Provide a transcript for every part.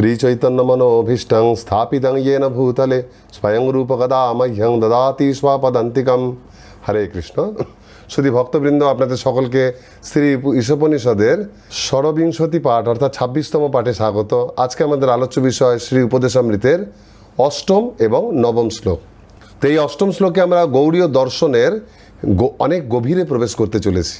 श्रीचैतन्यमनोभीष्टं स्थापितं येन भूतले স্বয়ং রূপকদা মহ্যং দদাতি স্বাপদান্তিকম হরে কৃষ্ণ শুধু ভক্তবৃন্দ আপনাদের সকলকে শ্রী ঈশোপনিষদের ষড়বিংশতি পাঠ অর্থাৎ ছাব্বিশতম পাঠে স্বাগত আজকে আমাদের আলোচ্য বিষয় শ্রী উপদেশামৃতের অষ্টম এবং নবম শ্লোক তো এই অষ্টম শ্লোকে আমরা গৌরীয় দর্শনের অনেক গভীরে প্রবেশ করতে চলেছি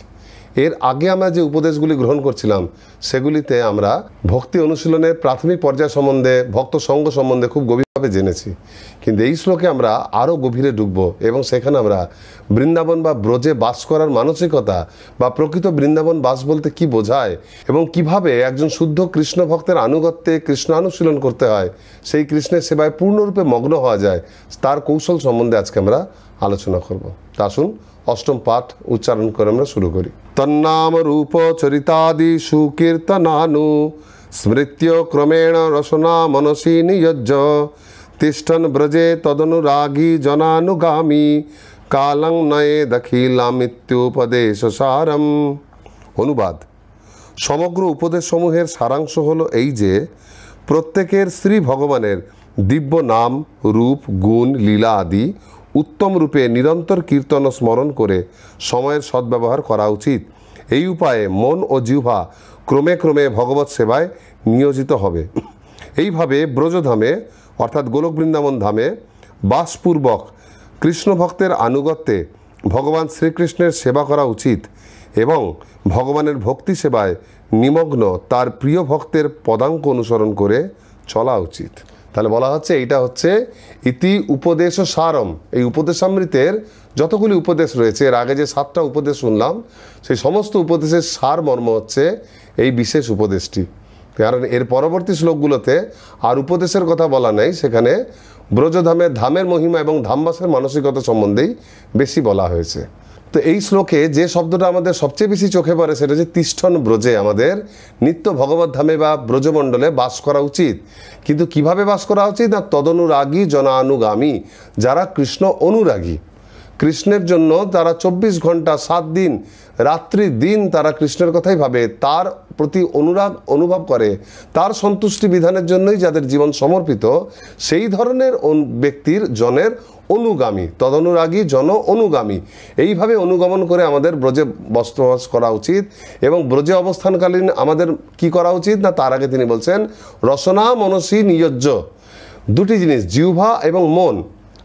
এর আগে আমরা যে উপদেশগুলি গ্রহণ করছিলাম সেগুলিতে আমরা ভক্তি অনুশীলনের প্রাথমিক পর্যায় সম্বন্ধে ভক্ত সঙ্গ সম্বন্ধে খুব গভীরভাবে জেনেছি কিন্তু এই শ্লোকে আমরা আরও গভীরে ডুবব এবং সেখানে আমরা বৃন্দাবন বা ব্রজে বাস করার মানসিকতা বা প্রকৃত বৃন্দাবন বাস বলতে কি বোঝায় এবং কিভাবে একজন শুদ্ধ কৃষ্ণ ভক্তের আনুগত্যে কৃষ্ণ অনুশীলন করতে হয় সেই কৃষ্ণের সেবায় পূর্ণরূপে মগ্ন হওয়া যায় তার কৌশল সম্বন্ধে আজকে আমরা আলোচনা করব তা আসুন অষ্টম পাঠ উচ্চারণ করে আমরা শুরু করি তন্নাম রূপ চরিতাদি সুকীর্তনানু স্মৃত্য ক্রমেণ রসনা মনসী নিয়জ্জ তিষ্ঠন ব্রজে তদনুরাগী জনানুগামী কালং নয়ে দখিলামিত্যুপদেশ সারম অনুবাদ সমগ্র উপদেশসমূহের সারাংশ হলো এই যে প্রত্যেকের শ্রী ভগবানের দিব্য নাম রূপ গুণ লীলা আদি উত্তম রূপে নিরন্তর কীর্তন ও স্মরণ করে সময়ের সদ্ব্যবহার করা উচিত এই উপায়ে মন ও জিহ্বা ক্রমে ক্রমে ভগবত সেবায় নিয়োজিত হবে এইভাবে ব্রজধামে অর্থাৎ গোলক বৃন্দাবন ধামে বাসপূর্বক কৃষ্ণভক্তের আনুগত্যে ভগবান শ্রীকৃষ্ণের সেবা করা উচিত এবং ভগবানের ভক্তি সেবায় নিমগ্ন তার প্রিয় ভক্তের পদাঙ্ক অনুসরণ করে চলা উচিত তাহলে বলা হচ্ছে এইটা হচ্ছে ইতি উপদেশ সারম এই উপদেশামৃতের যতগুলি উপদেশ রয়েছে এর আগে যে সাতটা উপদেশ শুনলাম সেই সমস্ত উপদেশের সার মর্ম হচ্ছে এই বিশেষ উপদেশটি কারণ এর পরবর্তী শ্লোকগুলোতে আর উপদেশের কথা বলা নেই সেখানে ব্রজধামের ধামের মহিমা এবং ধামবাসের মানসিকতা সম্বন্ধেই বেশি বলা হয়েছে তো এই শ্লোকে যে শব্দটা আমাদের সবচেয়ে বেশি চোখে পড়ে সেটা যে তিষ্ঠন ব্রজে আমাদের নিত্য ভগবত ধামে বা ব্রজমণ্ডলে বাস করা উচিত কিন্তু কিভাবে বাস করা উচিত না তদনুরাগী জনানুগামী যারা কৃষ্ণ অনুরাগী কৃষ্ণের জন্য তারা চব্বিশ ঘন্টা সাত দিন রাত্রি দিন তারা কৃষ্ণের কথাই ভাবে তার প্রতি অনুরাগ অনুভব করে তার সন্তুষ্টি বিধানের জন্যই যাদের জীবন সমর্পিত সেই ধরনের ব্যক্তির জনের অনুগামী তদনুরাগী জন অনুগামী এইভাবে অনুগমন করে আমাদের ব্রজে বস্ত্রবাস করা উচিত এবং ব্রজে অবস্থানকালীন আমাদের কি করা উচিত না তার আগে তিনি বলছেন রসনা মনসী নিয়জ্জ দুটি জিনিস জিহ্বা এবং মন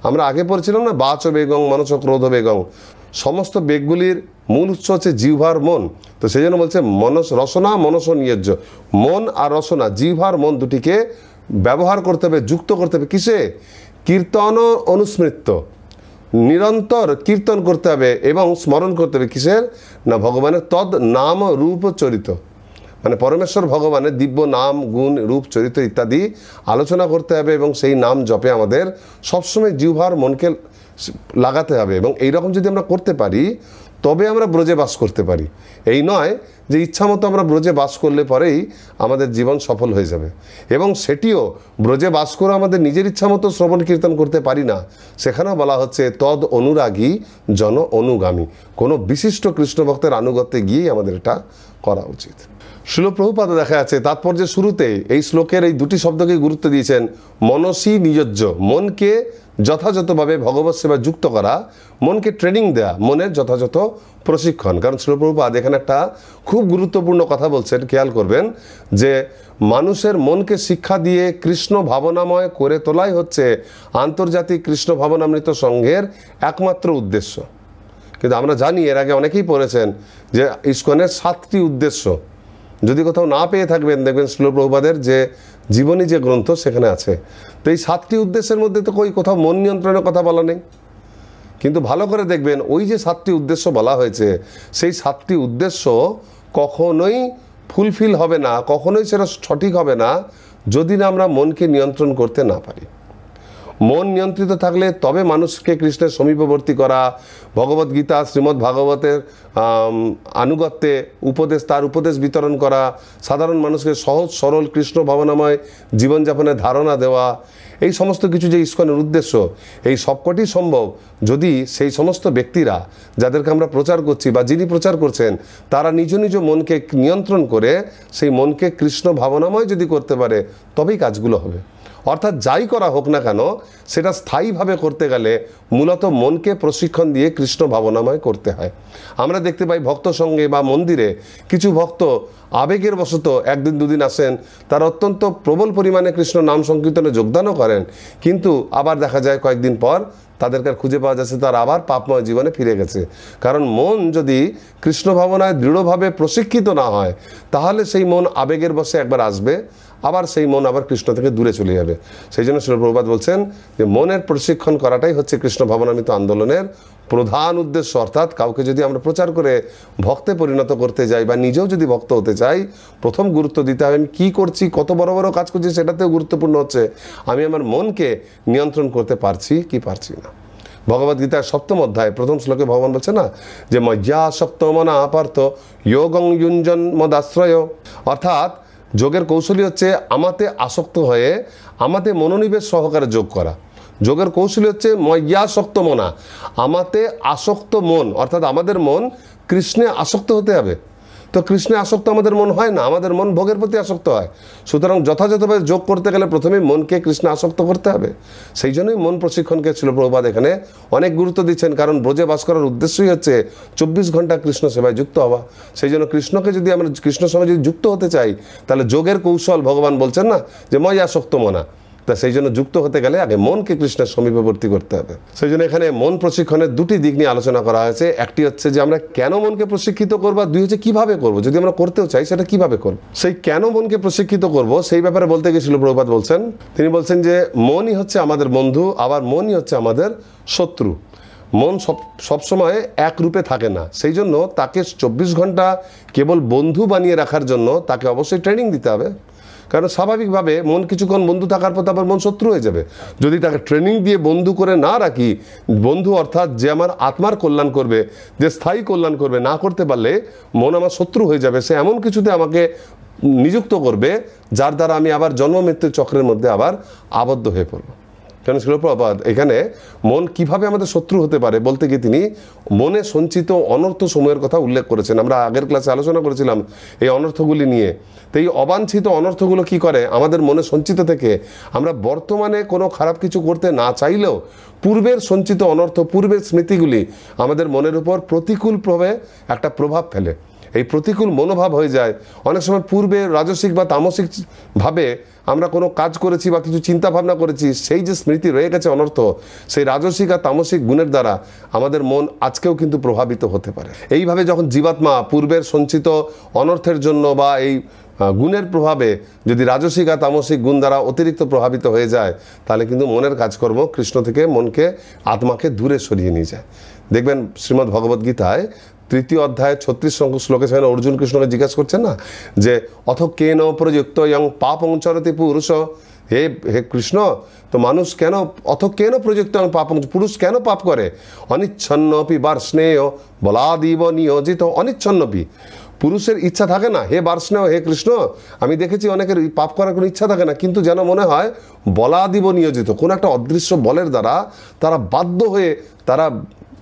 আমরা আগে পড়ছিলাম না বাচ বেগং মনস ক্রোধ বেগং সমস্ত বেগগুলির মূল উৎস হচ্ছে জিহ্বার মন তো সেই জন্য বলছে মনস রসনা মনস নিয়োজ্য মন আর রসনা জিহ্বার মন দুটিকে ব্যবহার করতে হবে যুক্ত করতে হবে কিসে কীর্তন অনুস্মৃত্য নিরন্তর কীর্তন করতে হবে এবং স্মরণ করতে হবে কিসের না ভগবানের তদ নাম রূপ চরিত মানে পরমেশ্বর ভগবানের দিব্য নাম গুণ রূপ চরিত্র ইত্যাদি আলোচনা করতে হবে এবং সেই নাম জপে আমাদের সবসময় জিহ্বার মনকে লাগাতে হবে এবং এইরকম যদি আমরা করতে পারি তবে আমরা ব্রজে বাস করতে পারি এই নয় যে ইচ্ছামতো আমরা ব্রজে বাস করলে পরেই আমাদের জীবন সফল হয়ে যাবে এবং সেটিও ব্রজে বাস করে আমাদের নিজের ইচ্ছামতো শ্রবণ কীর্তন করতে পারি না সেখানেও বলা হচ্ছে তদ অনুরাগী জন অনুগামী কোনো বিশিষ্ট কৃষ্ণভক্তের আনুগত্যে গিয়েই আমাদের এটা করা উচিত শিলপ্রভুপাদ দেখা যাচ্ছে তাৎপর্যের শুরুতেই এই শ্লোকের এই দুটি শব্দকে গুরুত্ব দিয়েছেন মনসী নিজজ্জ মনকে যথাযথভাবে ভগবত সেবা যুক্ত করা মনকে ট্রেনিং দেয়া মনের যথাযথ প্রশিক্ষণ কারণ শিলপ্রভুপাদ এখানে একটা খুব গুরুত্বপূর্ণ কথা বলছেন খেয়াল করবেন যে মানুষের মনকে শিক্ষা দিয়ে কৃষ্ণ ভাবনাময় করে তোলাই হচ্ছে আন্তর্জাতিক কৃষ্ণ ভাবনামৃত সংঘের একমাত্র উদ্দেশ্য কিন্তু আমরা জানি এর আগে অনেকেই পড়েছেন যে ইস্কনের সাতটি উদ্দেশ্য যদি কোথাও না পেয়ে থাকবেন দেখবেন শিলপ্রভুপাদের যে জীবনী যে গ্রন্থ সেখানে আছে তো এই সাতটি উদ্দেশ্যের মধ্যে তো কই কোথাও মন নিয়ন্ত্রণের কথা বলা নেই কিন্তু ভালো করে দেখবেন ওই যে সাতটি উদ্দেশ্য বলা হয়েছে সেই সাতটি উদ্দেশ্য কখনোই ফুলফিল হবে না কখনোই সেটা সঠিক হবে না যদি না আমরা মনকে নিয়ন্ত্রণ করতে না পারি মন নিয়ন্ত্রিত থাকলে তবে মানুষকে কৃষ্ণের সমীপবর্তী করা ভগবত গীতা শ্রীমদ্ ভাগবতের আনুগত্যে উপদেশ তার উপদেশ বিতরণ করা সাধারণ মানুষকে সহজ সরল কৃষ্ণ ভাবনাময় জীবনযাপনের ধারণা দেওয়া এই সমস্ত কিছু যে ইস্কনের উদ্দেশ্য এই সবকটি সম্ভব যদি সেই সমস্ত ব্যক্তিরা যাদেরকে আমরা প্রচার করছি বা যিনি প্রচার করছেন তারা নিজ নিজ মনকে নিয়ন্ত্রণ করে সেই মনকে কৃষ্ণ ভাবনাময় যদি করতে পারে তবেই কাজগুলো হবে অর্থাৎ যাই করা হোক না কেন সেটা স্থায়ীভাবে করতে গেলে মূলত মনকে প্রশিক্ষণ দিয়ে কৃষ্ণ ভাবনাময় করতে হয় আমরা দেখতে পাই ভক্ত সঙ্গে বা মন্দিরে কিছু ভক্ত আবেগের বশত একদিন দুদিন আসেন তারা অত্যন্ত প্রবল পরিমাণে কৃষ্ণ নাম সংকীর্তনে যোগদানও করেন কিন্তু আবার দেখা যায় কয়েকদিন পর তাদেরকে খুঁজে পাওয়া যাচ্ছে তার আবার পাপময় জীবনে ফিরে গেছে কারণ মন যদি কৃষ্ণ ভাবনায় দৃঢ়ভাবে প্রশিক্ষিত না হয় তাহলে সেই মন আবেগের বশে একবার আসবে আবার সেই মন আবার কৃষ্ণ থেকে দূরে চলে যাবে সেই জন্য শিলপ্রপাত বলছেন যে মনের প্রশিক্ষণ করাটাই হচ্ছে কৃষ্ণ ভবনামিত আন্দোলনের প্রধান উদ্দেশ্য অর্থাৎ কাউকে যদি আমরা প্রচার করে ভক্তে পরিণত করতে যাই বা নিজেও যদি ভক্ত হতে চাই প্রথম গুরুত্ব দিতে হবে আমি কী করছি কত বড় বড় কাজ করছি সেটাতেও গুরুত্বপূর্ণ হচ্ছে আমি আমার মনকে নিয়ন্ত্রণ করতে পারছি কি পারছি না ভগবদ্গীতার সপ্তম অধ্যায় প্রথম শ্লোকে ভগবান বলছে না যে মজ্জা আসক্ত মনা আপার্থ যোগং যুঞ্জন মদাশ্রয় অর্থাৎ যোগের কৌশলী হচ্ছে আমাতে আসক্ত হয়ে আমাতে মনোনিবেশ সহকারে যোগ করা যোগের কৌশলী হচ্ছে ময়াসক্ত মনা আমাতে আসক্ত মন অর্থাৎ আমাদের মন কৃষ্ণে আসক্ত হতে হবে তো কৃষ্ণে আসক্ত আমাদের মন হয় না আমাদের মন ভোগের প্রতি আসক্ত হয় সুতরাং যথাযথভাবে যোগ করতে গেলে প্রথমেই মনকে কৃষ্ণে আসক্ত করতে হবে সেই জন্যই মন প্রশিক্ষণকে ছিল প্রভুপাত এখানে অনেক গুরুত্ব দিচ্ছেন কারণ ব্রজে বাস করার উদ্দেশ্যই হচ্ছে চব্বিশ ঘন্টা কৃষ্ণ সেবায় যুক্ত হওয়া সেই জন্য কৃষ্ণকে যদি আমরা কৃষ্ণ সঙ্গে যদি যুক্ত হতে চাই তাহলে যোগের কৌশল ভগবান বলছেন না যে ময় আসক্ত মনা তা সেই জন্য যুক্ত হতে গেলে আগে মনকে কৃষ্ণের সমীপবর্তী করতে হবে সেই জন্য এখানে মন প্রশিক্ষণের দুটি দিক নিয়ে আলোচনা করা হয়েছে একটি হচ্ছে যে আমরা কেন মনকে প্রশিক্ষিত করবো দুই হচ্ছে কিভাবে করব যদি আমরা করতেও চাই সেটা কিভাবে করব সেই কেন মনকে প্রশিক্ষিত করব সেই ব্যাপারে বলতে গেছিল প্রভুপাত বলছেন তিনি বলছেন যে মনই হচ্ছে আমাদের বন্ধু আবার মনই হচ্ছে আমাদের শত্রু মন সব সবসময় এক রূপে থাকে না সেই জন্য তাকে চব্বিশ ঘন্টা কেবল বন্ধু বানিয়ে রাখার জন্য তাকে অবশ্যই ট্রেনিং দিতে হবে কারণ স্বাভাবিকভাবে মন কিছুক্ষণ বন্ধু থাকার পর তারপর মন শত্রু হয়ে যাবে যদি তাকে ট্রেনিং দিয়ে বন্ধু করে না রাখি বন্ধু অর্থাৎ যে আমার আত্মার কল্যাণ করবে যে স্থায়ী কল্যাণ করবে না করতে পারলে মন আমার শত্রু হয়ে যাবে সে এমন কিছুতে আমাকে নিযুক্ত করবে যার দ্বারা আমি আবার জন্ম মৃত্যু চক্রের মধ্যে আবার আবদ্ধ হয়ে পড়বো কারণ প্রবাদ এখানে মন কিভাবে আমাদের শত্রু হতে পারে বলতে গিয়ে তিনি মনে সঞ্চিত অনর্থ সময়ের কথা উল্লেখ করেছেন আমরা আগের ক্লাসে আলোচনা করেছিলাম এই অনর্থগুলি নিয়ে তো এই অবাঞ্ছিত অনর্থগুলো কি করে আমাদের মনে সঞ্চিত থেকে আমরা বর্তমানে কোনো খারাপ কিছু করতে না চাইলেও পূর্বের সঞ্চিত অনর্থ পূর্বের স্মৃতিগুলি আমাদের মনের উপর প্রতিকূল প্রভাবে একটা প্রভাব ফেলে এই প্রতিকূল মনোভাব হয়ে যায় অনেক সময় পূর্বে রাজসিক বা তামসিক ভাবে আমরা কোনো কাজ করেছি বা কিছু চিন্তা ভাবনা করেছি সেই যে স্মৃতি রয়ে গেছে অনর্থ সেই রাজসিক আর তামসিক গুণের দ্বারা আমাদের মন আজকেও কিন্তু প্রভাবিত হতে পারে এইভাবে যখন জীবাত্মা পূর্বের সঞ্চিত অনর্থের জন্য বা এই গুণের প্রভাবে যদি রাজসিক আর তামসিক গুণ দ্বারা অতিরিক্ত প্রভাবিত হয়ে যায় তাহলে কিন্তু মনের কাজকর্ম কৃষ্ণ থেকে মনকে আত্মাকে দূরে সরিয়ে নিয়ে যায় দেখবেন শ্রীমদ্ ভগবদ্গীতায় তৃতীয় অধ্যায় ছত্রিশ সংখ্যক শ্লোকে সেখানে অর্জুন কৃষ্ণকে জিজ্ঞাসা করছেন না যে অথ কে ন প্রযুক্ত ইয়ং পাপ অংচরতি পুরুষ হে হে কৃষ্ণ তো মানুষ কেন অথ কেন প্রযুক্ত এবং পাপ পুরুষ কেন পাপ করে অনিচ্ছন্নপি বার স্নেহ বলাদিব নিয়োজিত অনিচ্ছন্নপি পুরুষের ইচ্ছা থাকে না হে স্নেহ হে কৃষ্ণ আমি দেখেছি অনেকের পাপ করার কোনো ইচ্ছা থাকে না কিন্তু যেন মনে হয় বলাদিব নিয়োজিত কোনো একটা অদৃশ্য বলের দ্বারা তারা বাধ্য হয়ে তারা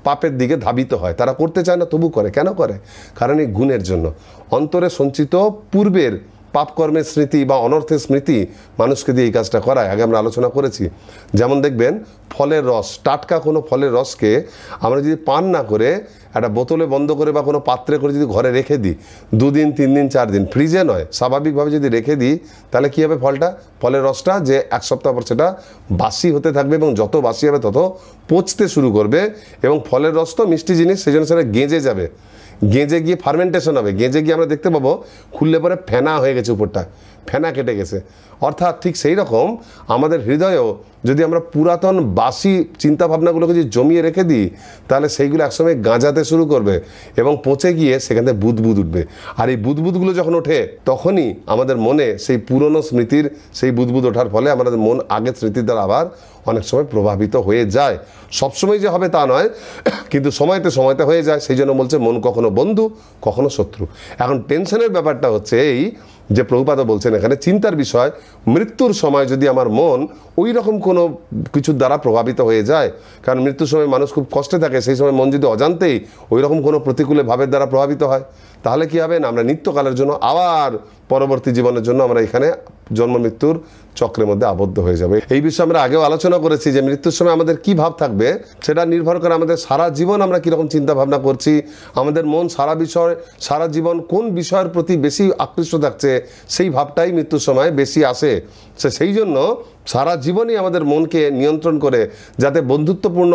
পাপের দিকে ধাবিত হয় তারা করতে চায় না তবু করে কেন করে কারণ এই গুণের জন্য অন্তরে সঞ্চিত পূর্বের পাপকর্মের স্মৃতি বা অনর্থের স্মৃতি মানুষকে দিয়ে এই কাজটা করায় আগে আমরা আলোচনা করেছি যেমন দেখবেন ফলের রস টাটকা কোনো ফলের রসকে আমরা যদি পান না করে একটা বোতলে বন্ধ করে বা কোনো পাত্রে করে যদি ঘরে রেখে দিই দুদিন তিন দিন চার দিন ফ্রিজে নয় স্বাভাবিকভাবে যদি রেখে দিই তাহলে কী হবে ফলটা ফলের রসটা যে এক সপ্তাহ পর সেটা বাসি হতে থাকবে এবং যত বাসি হবে তত পচতে শুরু করবে এবং ফলের রস তো মিষ্টি জিনিস সেই জন্য সেটা গেঁজে যাবে গেঁজে গিয়ে ফার্মেন্টেশন হবে গেঁজে গিয়ে আমরা দেখতে পাবো খুললে পরে ফেনা হয়ে গেছে উপরটা ফেনা কেটে গেছে অর্থাৎ ঠিক সেই রকম আমাদের হৃদয়েও যদি আমরা পুরাতন বাসি চিন্তাভাবনাগুলোকে যদি জমিয়ে রেখে দিই তাহলে সেইগুলো একসময় গাঁজাতে শুরু করবে এবং পচে গিয়ে সেখান থেকে বুদবুদ উঠবে আর এই বুদবুদগুলো যখন ওঠে তখনই আমাদের মনে সেই পুরনো স্মৃতির সেই বুদবুদ ওঠার ফলে আমাদের মন আগের স্মৃতির দ্বারা আবার অনেক সময় প্রভাবিত হয়ে যায় সবসময় যে হবে তা নয় কিন্তু সময়তে সময়তে হয়ে যায় সেই জন্য বলছে মন কখনো বন্ধু কখনো শত্রু এখন টেনশনের ব্যাপারটা হচ্ছে এই যে প্রভুপাত বলছেন এখানে চিন্তার বিষয় মৃত্যুর সময় যদি আমার মন ওই রকম কোনো কোনো কিছুর দ্বারা প্রভাবিত হয়ে যায় কারণ মৃত্যুর সময় মানুষ খুব কষ্টে থাকে সেই সময় মন যদি অজান্তেই ওই রকম কোনো প্রতিকূলে ভাবের দ্বারা প্রভাবিত হয় তাহলে কি হবে না আমরা নিত্যকালের জন্য আবার পরবর্তী জীবনের জন্য আমরা এখানে জন্ম মৃত্যুর চক্রের মধ্যে আবদ্ধ হয়ে যাবে এই বিষয়ে আমরা আগেও আলোচনা করেছি যে মৃত্যুর সময় আমাদের কি ভাব থাকবে সেটা নির্ভর করে আমাদের সারা জীবন আমরা কীরকম চিন্তা ভাবনা করছি আমাদের মন সারা বিষয় সারা জীবন কোন বিষয়ের প্রতি বেশি আকৃষ্ট থাকছে সেই ভাবটাই মৃত্যুর সময় বেশি আসে সে সেই জন্য সারা জীবনই আমাদের মনকে নিয়ন্ত্রণ করে যাতে বন্ধুত্বপূর্ণ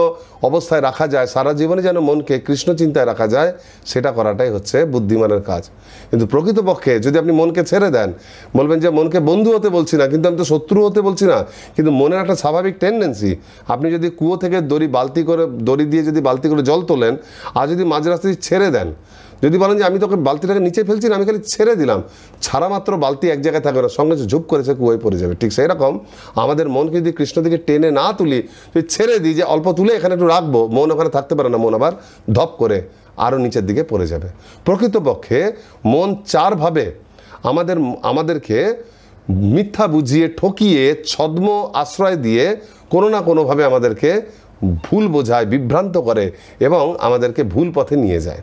অবস্থায় রাখা যায় সারা জীবনে যেন মনকে কৃষ্ণ চিন্তায় রাখা যায় সেটা করাটাই হচ্ছে বুদ্ধিমানের কাজ কিন্তু প্রকৃতপক্ষে যদি আপনি মনকে ছেড়ে দেন বলবেন যে মনকে বন্ধু হতে বলছি না কিন্তু আমি তো শত্রু হতে বলছি না কিন্তু মনের একটা স্বাভাবিক টেন্ডেন্সি আপনি যদি কুয়ো থেকে দড়ি বালতি করে দড়ি দিয়ে যদি বালতি করে জল তোলেন আর যদি মাঝ রাস্তায় ছেড়ে দেন যদি বলেন যে আমি তোকে বালতিটাকে নিচে ফেলছি না আমি খালি ছেড়ে দিলাম ছাড়া মাত্র বালতি এক জায়গায় থাকবে না সঙ্গে ঝুপ করেছে সে পড়ে যাবে ঠিক সেরকম আমাদের মনকে যদি কৃষ্ণ দিকে টেনে না তুলি তুই ছেড়ে দিই যে অল্প তুলে এখানে একটু রাখবো মন ওখানে থাকতে পারে না মন আবার ধপ করে আরও নিচের দিকে পড়ে যাবে প্রকৃতপক্ষে মন চারভাবে আমাদের আমাদেরকে মিথ্যা বুঝিয়ে ঠকিয়ে ছদ্ম আশ্রয় দিয়ে কোনো না কোনোভাবে আমাদেরকে ভুল বোঝায় বিভ্রান্ত করে এবং আমাদেরকে ভুল পথে নিয়ে যায়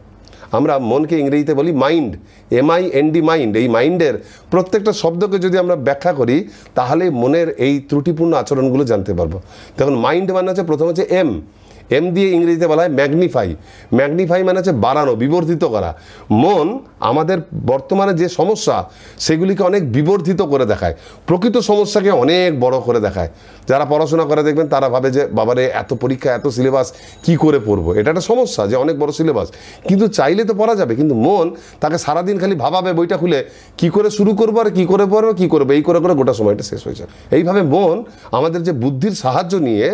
আমরা মনকে ইংরেজিতে বলি মাইন্ড এমআই ডি মাইন্ড এই মাইন্ডের প্রত্যেকটা শব্দকে যদি আমরা ব্যাখ্যা করি তাহলে মনের এই ত্রুটিপূর্ণ আচরণগুলো জানতে পারবো তখন মাইন্ড মানে হচ্ছে প্রথম হচ্ছে এম এম দিয়ে ইংরেজিতে বলা হয় ম্যাগনিফাই ম্যাগনিফাই মানে হচ্ছে বাড়ানো বিবর্ধিত করা মন আমাদের বর্তমানে যে সমস্যা সেগুলিকে অনেক বিবর্ধিত করে দেখায় প্রকৃত সমস্যাকে অনেক বড় করে দেখায় যারা পড়াশোনা করে দেখবেন তারা ভাবে যে বাবারে এত পরীক্ষা এত সিলেবাস কি করে পড়বো এটা একটা সমস্যা যে অনেক বড় সিলেবাস কিন্তু চাইলে তো পড়া যাবে কিন্তু মন তাকে সারাদিন খালি ভাবাবে বইটা খুলে কি করে শুরু করবো আর কী করে পড়বো কী করবো এই করে করে গোটা সময়টা শেষ হয়ে যাবে এইভাবে মন আমাদের যে বুদ্ধির সাহায্য নিয়ে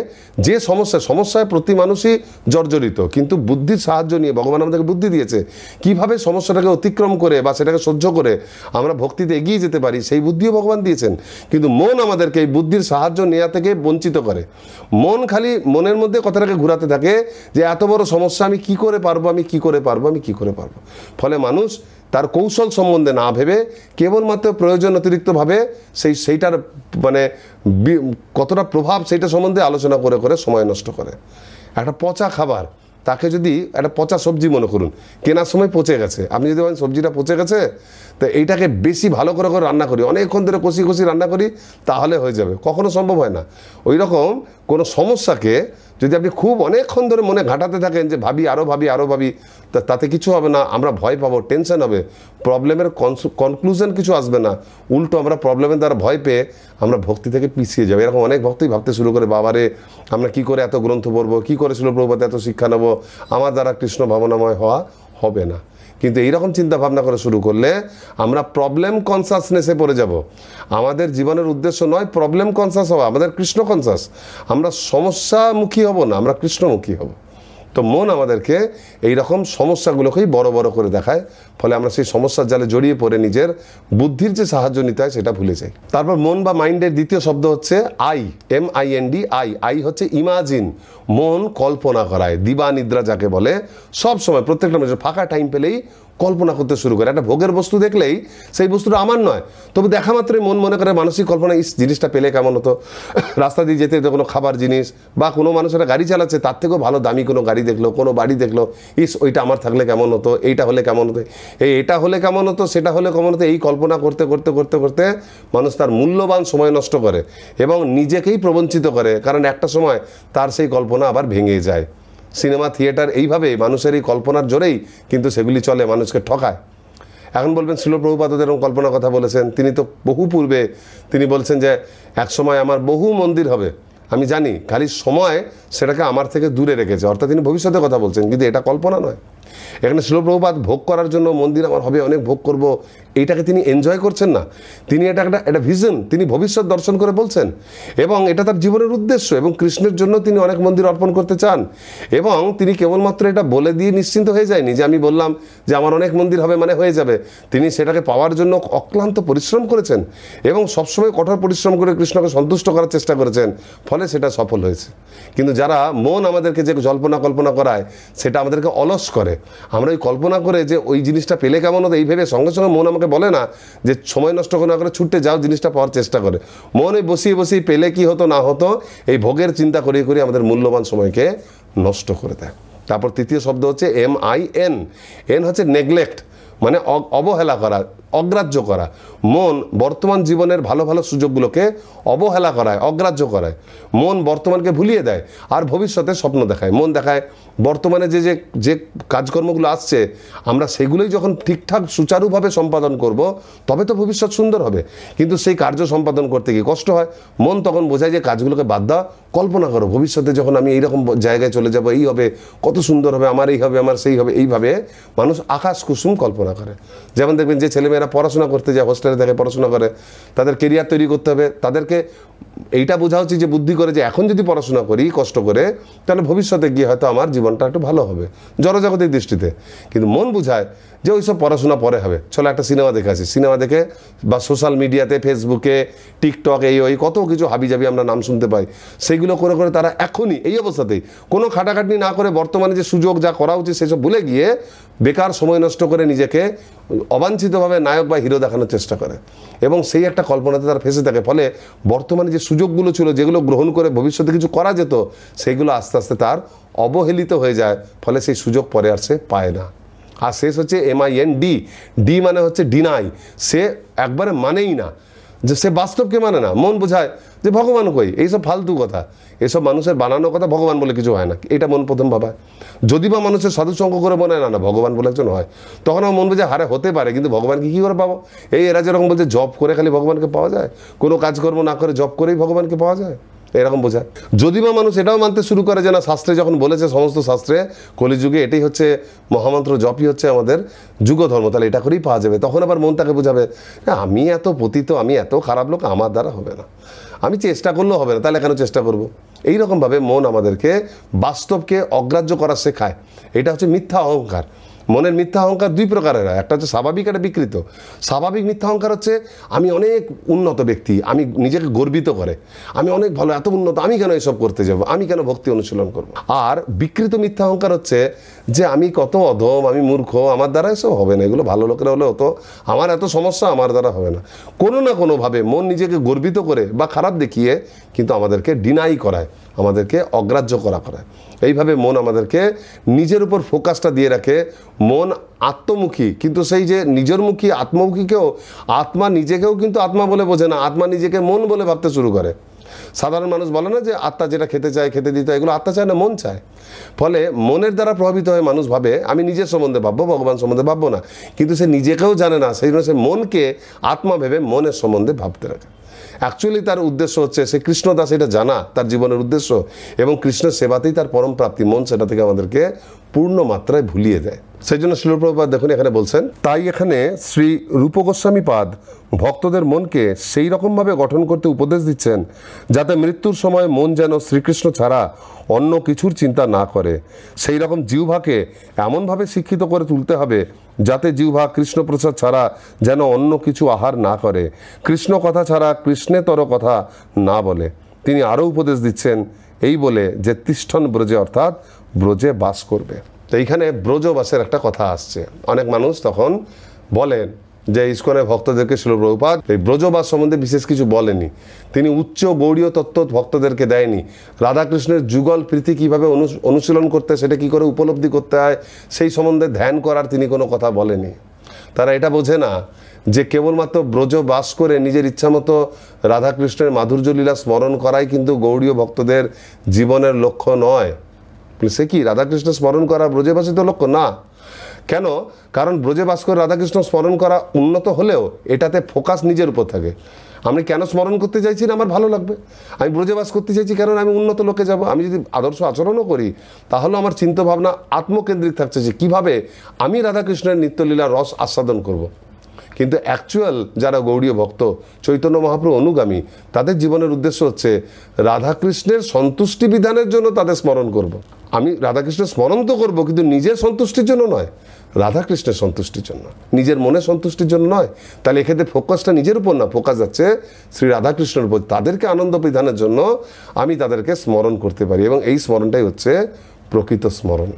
যে সমস্যা সমস্যায় প্রতি মানুষই জর্জরিত কিন্তু বুদ্ধির সাহায্য নিয়ে ভগবান আমাদেরকে বুদ্ধি দিয়েছে কিভাবে সমস্যাটাকে অতিক্রম করে বা সেটাকে সহ্য করে আমরা ভক্তিতে এগিয়ে যেতে পারি সেই বুদ্ধিও ভগবান দিয়েছেন কিন্তু মন আমাদেরকে এই বুদ্ধির সাহায্য নেওয়া থেকে বঞ্চিত করে মন খালি মনের মধ্যে কথাটাকে ঘুরাতে থাকে যে এত বড় সমস্যা আমি কি করে পারবো আমি কি করে পারবো আমি কি করে পারবো ফলে মানুষ তার কৌশল সম্বন্ধে না ভেবে কেবলমাত্র প্রয়োজন অতিরিক্তভাবে সেই সেইটার মানে কতটা প্রভাব সেইটা সম্বন্ধে আলোচনা করে করে সময় নষ্ট করে একটা পচা খাবার তাকে যদি একটা পচা সবজি মনে করুন কেনার সময় পচে গেছে আপনি যদি বলেন সবজিটা পচে গেছে তো এইটাকে বেশি ভালো করে করে রান্না করি অনেকক্ষণ ধরে কষি কষি রান্না করি তাহলে হয়ে যাবে কখনো সম্ভব হয় না ওই রকম কোনো সমস্যাকে যদি আপনি খুব অনেকক্ষণ ধরে মনে ঘাটাতে থাকেন যে ভাবি আরও ভাবি আরও ভাবি তা তাতে কিছু হবে না আমরা ভয় পাবো টেনশন হবে প্রবলেমের কনক্লুশন কিছু আসবে না উল্টো আমরা প্রবলেমের দ্বারা ভয় পেয়ে আমরা ভক্তি থেকে পিছিয়ে যাবো এরকম অনেক ভক্তই ভাবতে শুরু করে বাবারে আমরা কি করে এত গ্রন্থ পড়বো কি করে শিলপ্রপাতে এত শিক্ষা নেবো আমার দ্বারা কৃষ্ণ ভাবনাময় হওয়া হবে না কিন্তু এইরকম চিন্তাভাবনা করা শুরু করলে আমরা প্রবলেম কনসাসনেসে পড়ে যাব আমাদের জীবনের উদ্দেশ্য নয় প্রবলেম কনসাস হওয়া আমাদের কৃষ্ণ কনসাস আমরা সমস্যামুখী হব না আমরা কৃষ্ণমুখী হব তো মন আমাদেরকে এই রকম সমস্যাগুলোকেই বড় বড় করে দেখায় ফলে আমরা সেই সমস্যার জালে জড়িয়ে পড়ে নিজের বুদ্ধির যে সাহায্য নিতে হয় সেটা ভুলে যাই তারপর মন বা মাইন্ডের দ্বিতীয় শব্দ হচ্ছে I M I N D I I হচ্ছে ইমাজিন মন কল্পনা করায় দিবা নিদ্রা যাকে বলে সব সময় প্রত্যেকটা মানুষের ফাঁকা টাইম পেলেই কল্পনা করতে শুরু করে একটা ভোগের বস্তু দেখলেই সেই বস্তুটা আমার নয় তবে দেখা মাত্রই মন মনে করে মানসিক কল্পনা ইস জিনিসটা পেলে কেমন হতো রাস্তা দিয়ে যেতে যেতে কোনো খাবার জিনিস বা কোনো মানুষেরা গাড়ি চালাচ্ছে তার থেকেও ভালো দামি কোনো গাড়ি দেখলো কোনো বাড়ি দেখলো ইস ওইটা আমার থাকলে কেমন হতো এইটা হলে কেমন হতো এই এটা হলে কেমন হতো সেটা হলে কেমন হতো এই কল্পনা করতে করতে করতে করতে মানুষ তার মূল্যবান সময় নষ্ট করে এবং নিজেকেই প্রবঞ্চিত করে কারণ একটা সময় তার সেই কল্পনা আবার ভেঙে যায় সিনেমা থিয়েটার এইভাবে মানুষের এই কল্পনার জোরেই কিন্তু সেগুলি চলে মানুষকে ঠকায় এখন বলবেন শিলপ্রভুপাত এরকম কল্পনার কথা বলেছেন তিনি তো বহু পূর্বে তিনি বলছেন যে এক সময় আমার বহু মন্দির হবে আমি জানি খালি সময় সেটাকে আমার থেকে দূরে রেখেছে অর্থাৎ তিনি ভবিষ্যতে কথা বলছেন কিন্তু এটা কল্পনা নয় এখানে শিলপ্রভুপাত ভোগ করার জন্য মন্দির আমার হবে অনেক ভোগ করব এটাকে তিনি এনজয় করছেন না তিনি এটা একটা একটা ভিজন তিনি ভবিষ্যৎ দর্শন করে বলছেন এবং এটা তার জীবনের উদ্দেশ্য এবং কৃষ্ণের জন্য তিনি অনেক মন্দির অর্পণ করতে চান এবং তিনি কেবলমাত্র এটা বলে দিয়ে নিশ্চিন্ত হয়ে যায়নি যে আমি বললাম যে আমার অনেক মন্দির হবে মানে হয়ে যাবে তিনি সেটাকে পাওয়ার জন্য অক্লান্ত পরিশ্রম করেছেন এবং সবসময় কঠোর পরিশ্রম করে কৃষ্ণকে সন্তুষ্ট করার চেষ্টা করেছেন ফলে সেটা সফল হয়েছে কিন্তু যারা মন আমাদেরকে যে জল্পনা কল্পনা করায় সেটা আমাদেরকে অলস করে আমরা ওই কল্পনা করে যে ওই জিনিসটা পেলে কেমন হতো এই ভেবে সঙ্গে সঙ্গে মন আমাকে আমাকে বলে না যে সময় নষ্ট না করে ছুটে যাও জিনিসটা পাওয়ার চেষ্টা করে মনে বসিয়ে বসিয়ে পেলে কি হতো না হতো এই ভোগের চিন্তা করিয়ে করিয়ে আমাদের মূল্যবান সময়কে নষ্ট করে দেয় তারপর তৃতীয় শব্দ হচ্ছে এম আই এন এন হচ্ছে নেগলেক্ট মানে অবহেলা করা অগ্রাহ্য করা মন বর্তমান জীবনের ভালো ভালো সুযোগগুলোকে অবহেলা করায় অগ্রাহ্য করায় মন বর্তমানকে ভুলিয়ে দেয় আর ভবিষ্যতে স্বপ্ন দেখায় মন দেখায় বর্তমানে যে যে যে কাজকর্মগুলো আসছে আমরা সেগুলোই যখন ঠিকঠাক সুচারুভাবে সম্পাদন করব তবে তো ভবিষ্যৎ সুন্দর হবে কিন্তু সেই কার্য সম্পাদন করতে গিয়ে কষ্ট হয় মন তখন বোঝায় যে কাজগুলোকে বাদ দাও কল্পনা করো ভবিষ্যতে যখন আমি এইরকম জায়গায় চলে যাব এই হবে কত সুন্দর হবে আমার এই হবে আমার সেই হবে এইভাবে মানুষ আকাশ কুসুম কল্পনা করে যেমন দেখবেন যে ছেলেমেয়েরা যারা পড়াশোনা করতে যায় হোস্টেলে থেকে পড়াশোনা করে তাদের কেরিয়ার তৈরি করতে হবে তাদেরকে এইটা বোঝা উচিত যে বুদ্ধি করে যে এখন যদি পড়াশোনা করি কষ্ট করে তাহলে ভবিষ্যতে গিয়ে হয়তো আমার জীবনটা একটু ভালো হবে জড়জগতের দৃষ্টিতে কিন্তু মন বুঝায় যে ওইসব পড়াশোনা পরে হবে চলো একটা সিনেমা দেখে আসি সিনেমা দেখে বা সোশ্যাল মিডিয়াতে ফেসবুকে টিকটক এই ওই কত কিছু হাবি যাবি আমরা নাম শুনতে পাই সেইগুলো করে করে তারা এখনই এই অবস্থাতেই কোনো খাটাখাটনি না করে বর্তমানে যে সুযোগ যা করা উচিত সেসব ভুলে গিয়ে বেকার সময় নষ্ট করে নিজেকে অবাঞ্ছিতভাবে নায়ক বা হিরো দেখানোর চেষ্টা করে এবং সেই একটা কল্পনাতে তার ফেসে থাকে ফলে বর্তমানে যে সুযোগগুলো ছিল যেগুলো গ্রহণ করে ভবিষ্যতে কিছু করা যেত সেইগুলো আস্তে আস্তে তার অবহেলিত হয়ে যায় ফলে সেই সুযোগ পরে আর সে পায় না আর শেষ হচ্ছে এমআইএন ডি ডি মানে হচ্ছে ডিনাই সে একবারে মানেই না যে সে বাস্তবকে মানে না মন বোঝায় যে ভগবান কই এইসব ফালতু কথা এসব মানুষের বানানো কথা ভগবান বলে কিছু হয় না এটা মন প্রথম ভাবায় যদি বা মানুষের সঙ্গ করে বনে না না ভগবান বলে একজন হয় তখন আমার মন বলছে হারে হতে পারে কিন্তু ভগবানকে কী করে পাবো এই এরা যেরকম বলছে জব করে খালি ভগবানকে পাওয়া যায় কোনো কাজকর্ম না করে জব করেই ভগবানকে পাওয়া যায় এরকম বোঝায় যদি বা মানুষ এটাও মানতে শুরু করে যে না শাস্ত্রে যখন বলেছে সমস্ত শাস্ত্রে কলিযুগে এটাই হচ্ছে মহামন্ত্র জপই হচ্ছে আমাদের যুগ ধর্ম তাহলে এটা করেই পাওয়া যাবে তখন আবার মন তাকে বোঝাবে আমি এত পতিত আমি এত খারাপ লোক আমার দ্বারা হবে না আমি চেষ্টা করলেও হবে না তাহলে কেন চেষ্টা করবো এই রকমভাবে মন আমাদেরকে বাস্তবকে অগ্রাহ্য করা শেখায় এটা হচ্ছে মিথ্যা অহংকার মনের মিথ্যা অহংকার দুই প্রকারের হয় একটা হচ্ছে স্বাভাবিক একটা বিকৃত স্বাভাবিক মিথ্যা অহংকার হচ্ছে আমি অনেক উন্নত ব্যক্তি আমি নিজেকে গর্বিত করে আমি অনেক ভালো এত উন্নত আমি কেন এসব করতে যাব আমি কেন ভক্তি অনুশীলন করব আর বিকৃত মিথ্যা অহংকার হচ্ছে যে আমি কত অধম আমি মূর্খ আমার দ্বারা এসব হবে না এগুলো ভালো লোকেরা হলে অতো আমার এত সমস্যা আমার দ্বারা হবে না কোনো না কোনোভাবে মন নিজেকে গর্বিত করে বা খারাপ দেখিয়ে কিন্তু আমাদেরকে ডিনাই করায় আমাদেরকে অগ্রাহ্য করা করায় এইভাবে মন আমাদেরকে নিজের উপর ফোকাসটা দিয়ে রাখে মন আত্মমুখী কিন্তু সেই যে নিজের মুখী আত্মমুখীকেও আত্মা নিজেকেও কিন্তু আত্মা বলে বোঝে না আত্মা নিজেকে মন বলে ভাবতে শুরু করে সাধারণ মানুষ বলে না যে আত্মা যেটা খেতে চায় খেতে দিতে হয় এগুলো আত্মা চায় না মন চায় ফলে মনের দ্বারা প্রভাবিত হয় মানুষ ভাবে আমি নিজের সম্বন্ধে ভাববো ভগবান সম্বন্ধে ভাববো না কিন্তু সে নিজেকেও জানে না সেই জন্য সে মনকে আত্মা ভেবে মনের সম্বন্ধে ভাবতে রাখে অ্যাকচুয়ালি তার উদ্দেশ্য হচ্ছে সে কৃষ্ণদাস এটা জানা তার জীবনের উদ্দেশ্য এবং কৃষ্ণ সেবাতেই তার পরম প্রাপ্তি মন সেটা থেকে আমাদেরকে পূর্ণ মাত্রায় ভুলিয়ে দেয় সেই জন্য শিলপ্রপাত দেখুন এখানে বলছেন তাই এখানে শ্রী রূপ গোস্বামী পাদ ভক্তদের মনকে সেই রকমভাবে গঠন করতে উপদেশ দিচ্ছেন যাতে মৃত্যুর সময় মন যেন শ্রীকৃষ্ণ ছাড়া অন্য কিছুর চিন্তা না করে সেই রকম জিহ্বাকে এমনভাবে শিক্ষিত করে তুলতে হবে যাতে জিহ্বা কৃষ্ণপ্রসাদ ছাড়া যেন অন্য কিছু আহার না করে কৃষ্ণ কথা ছাড়া কৃষ্ণেতর কথা না বলে তিনি আরও উপদেশ দিচ্ছেন এই বলে যে তিষ্ঠন ব্রজে অর্থাৎ ব্রজে বাস করবে তো এইখানে ব্রজবাসের একটা কথা আসছে অনেক মানুষ তখন বলেন যে ইস্কনের ভক্তদেরকে শিল প্রভুপাত এই ব্রজবাস সম্বন্ধে বিশেষ কিছু বলেনি তিনি উচ্চ গৌড়ীয় তত্ত্ব ভক্তদেরকে দেয়নি রাধাকৃষ্ণের যুগল প্রীতি কীভাবে অনু অনুশীলন করতে সেটা কি করে উপলব্ধি করতে হয় সেই সম্বন্ধে ধ্যান করার তিনি কোনো কথা বলেনি তারা এটা বোঝে না যে কেবলমাত্র ব্রজ বাস করে নিজের ইচ্ছামতো রাধাকৃষ্ণের মাধুর্য লীলা স্মরণ করাই কিন্তু গৌড়ীয় ভক্তদের জীবনের লক্ষ্য নয় সে কি রাধাকৃষ্ণ স্মরণ করা ব্রজবাসী তো লক্ষ্য না কেন কারণ ব্রজে ভাস্কর রাধাকৃষ্ণ স্মরণ করা উন্নত হলেও এটাতে ফোকাস নিজের উপর থাকে আমি কেন স্মরণ করতে চাইছি না আমার ভালো লাগবে আমি বাস করতে চাইছি কারণ আমি উন্নত লোকে যাব আমি যদি আদর্শ আচরণও করি তাহলে আমার চিন্তাভাবনা আত্মকেন্দ্রিক থাকছে যে কীভাবে আমি রাধাকৃষ্ণের নিত্যলীলা রস আস্বাদন করব। কিন্তু অ্যাকচুয়াল যারা গৌড়ীয় ভক্ত চৈতন্য মহাপ্রভু অনুগামী তাদের জীবনের উদ্দেশ্য হচ্ছে রাধাকৃষ্ণের সন্তুষ্টি বিধানের জন্য তাদের স্মরণ করব। আমি রাধাকৃষ্ণের স্মরণ তো করবো কিন্তু নিজের সন্তুষ্টির জন্য নয় রাধাকৃষ্ণের সন্তুষ্টির জন্য নিজের মনে সন্তুষ্টির জন্য নয় তাহলে এক্ষেত্রে ফোকাসটা নিজের উপর না ফোকাস যাচ্ছে শ্রী রাধাকৃষ্ণের উপর তাদেরকে আনন্দ বিধানের জন্য আমি তাদেরকে স্মরণ করতে পারি এবং এই স্মরণটাই হচ্ছে প্রকৃত স্মরণ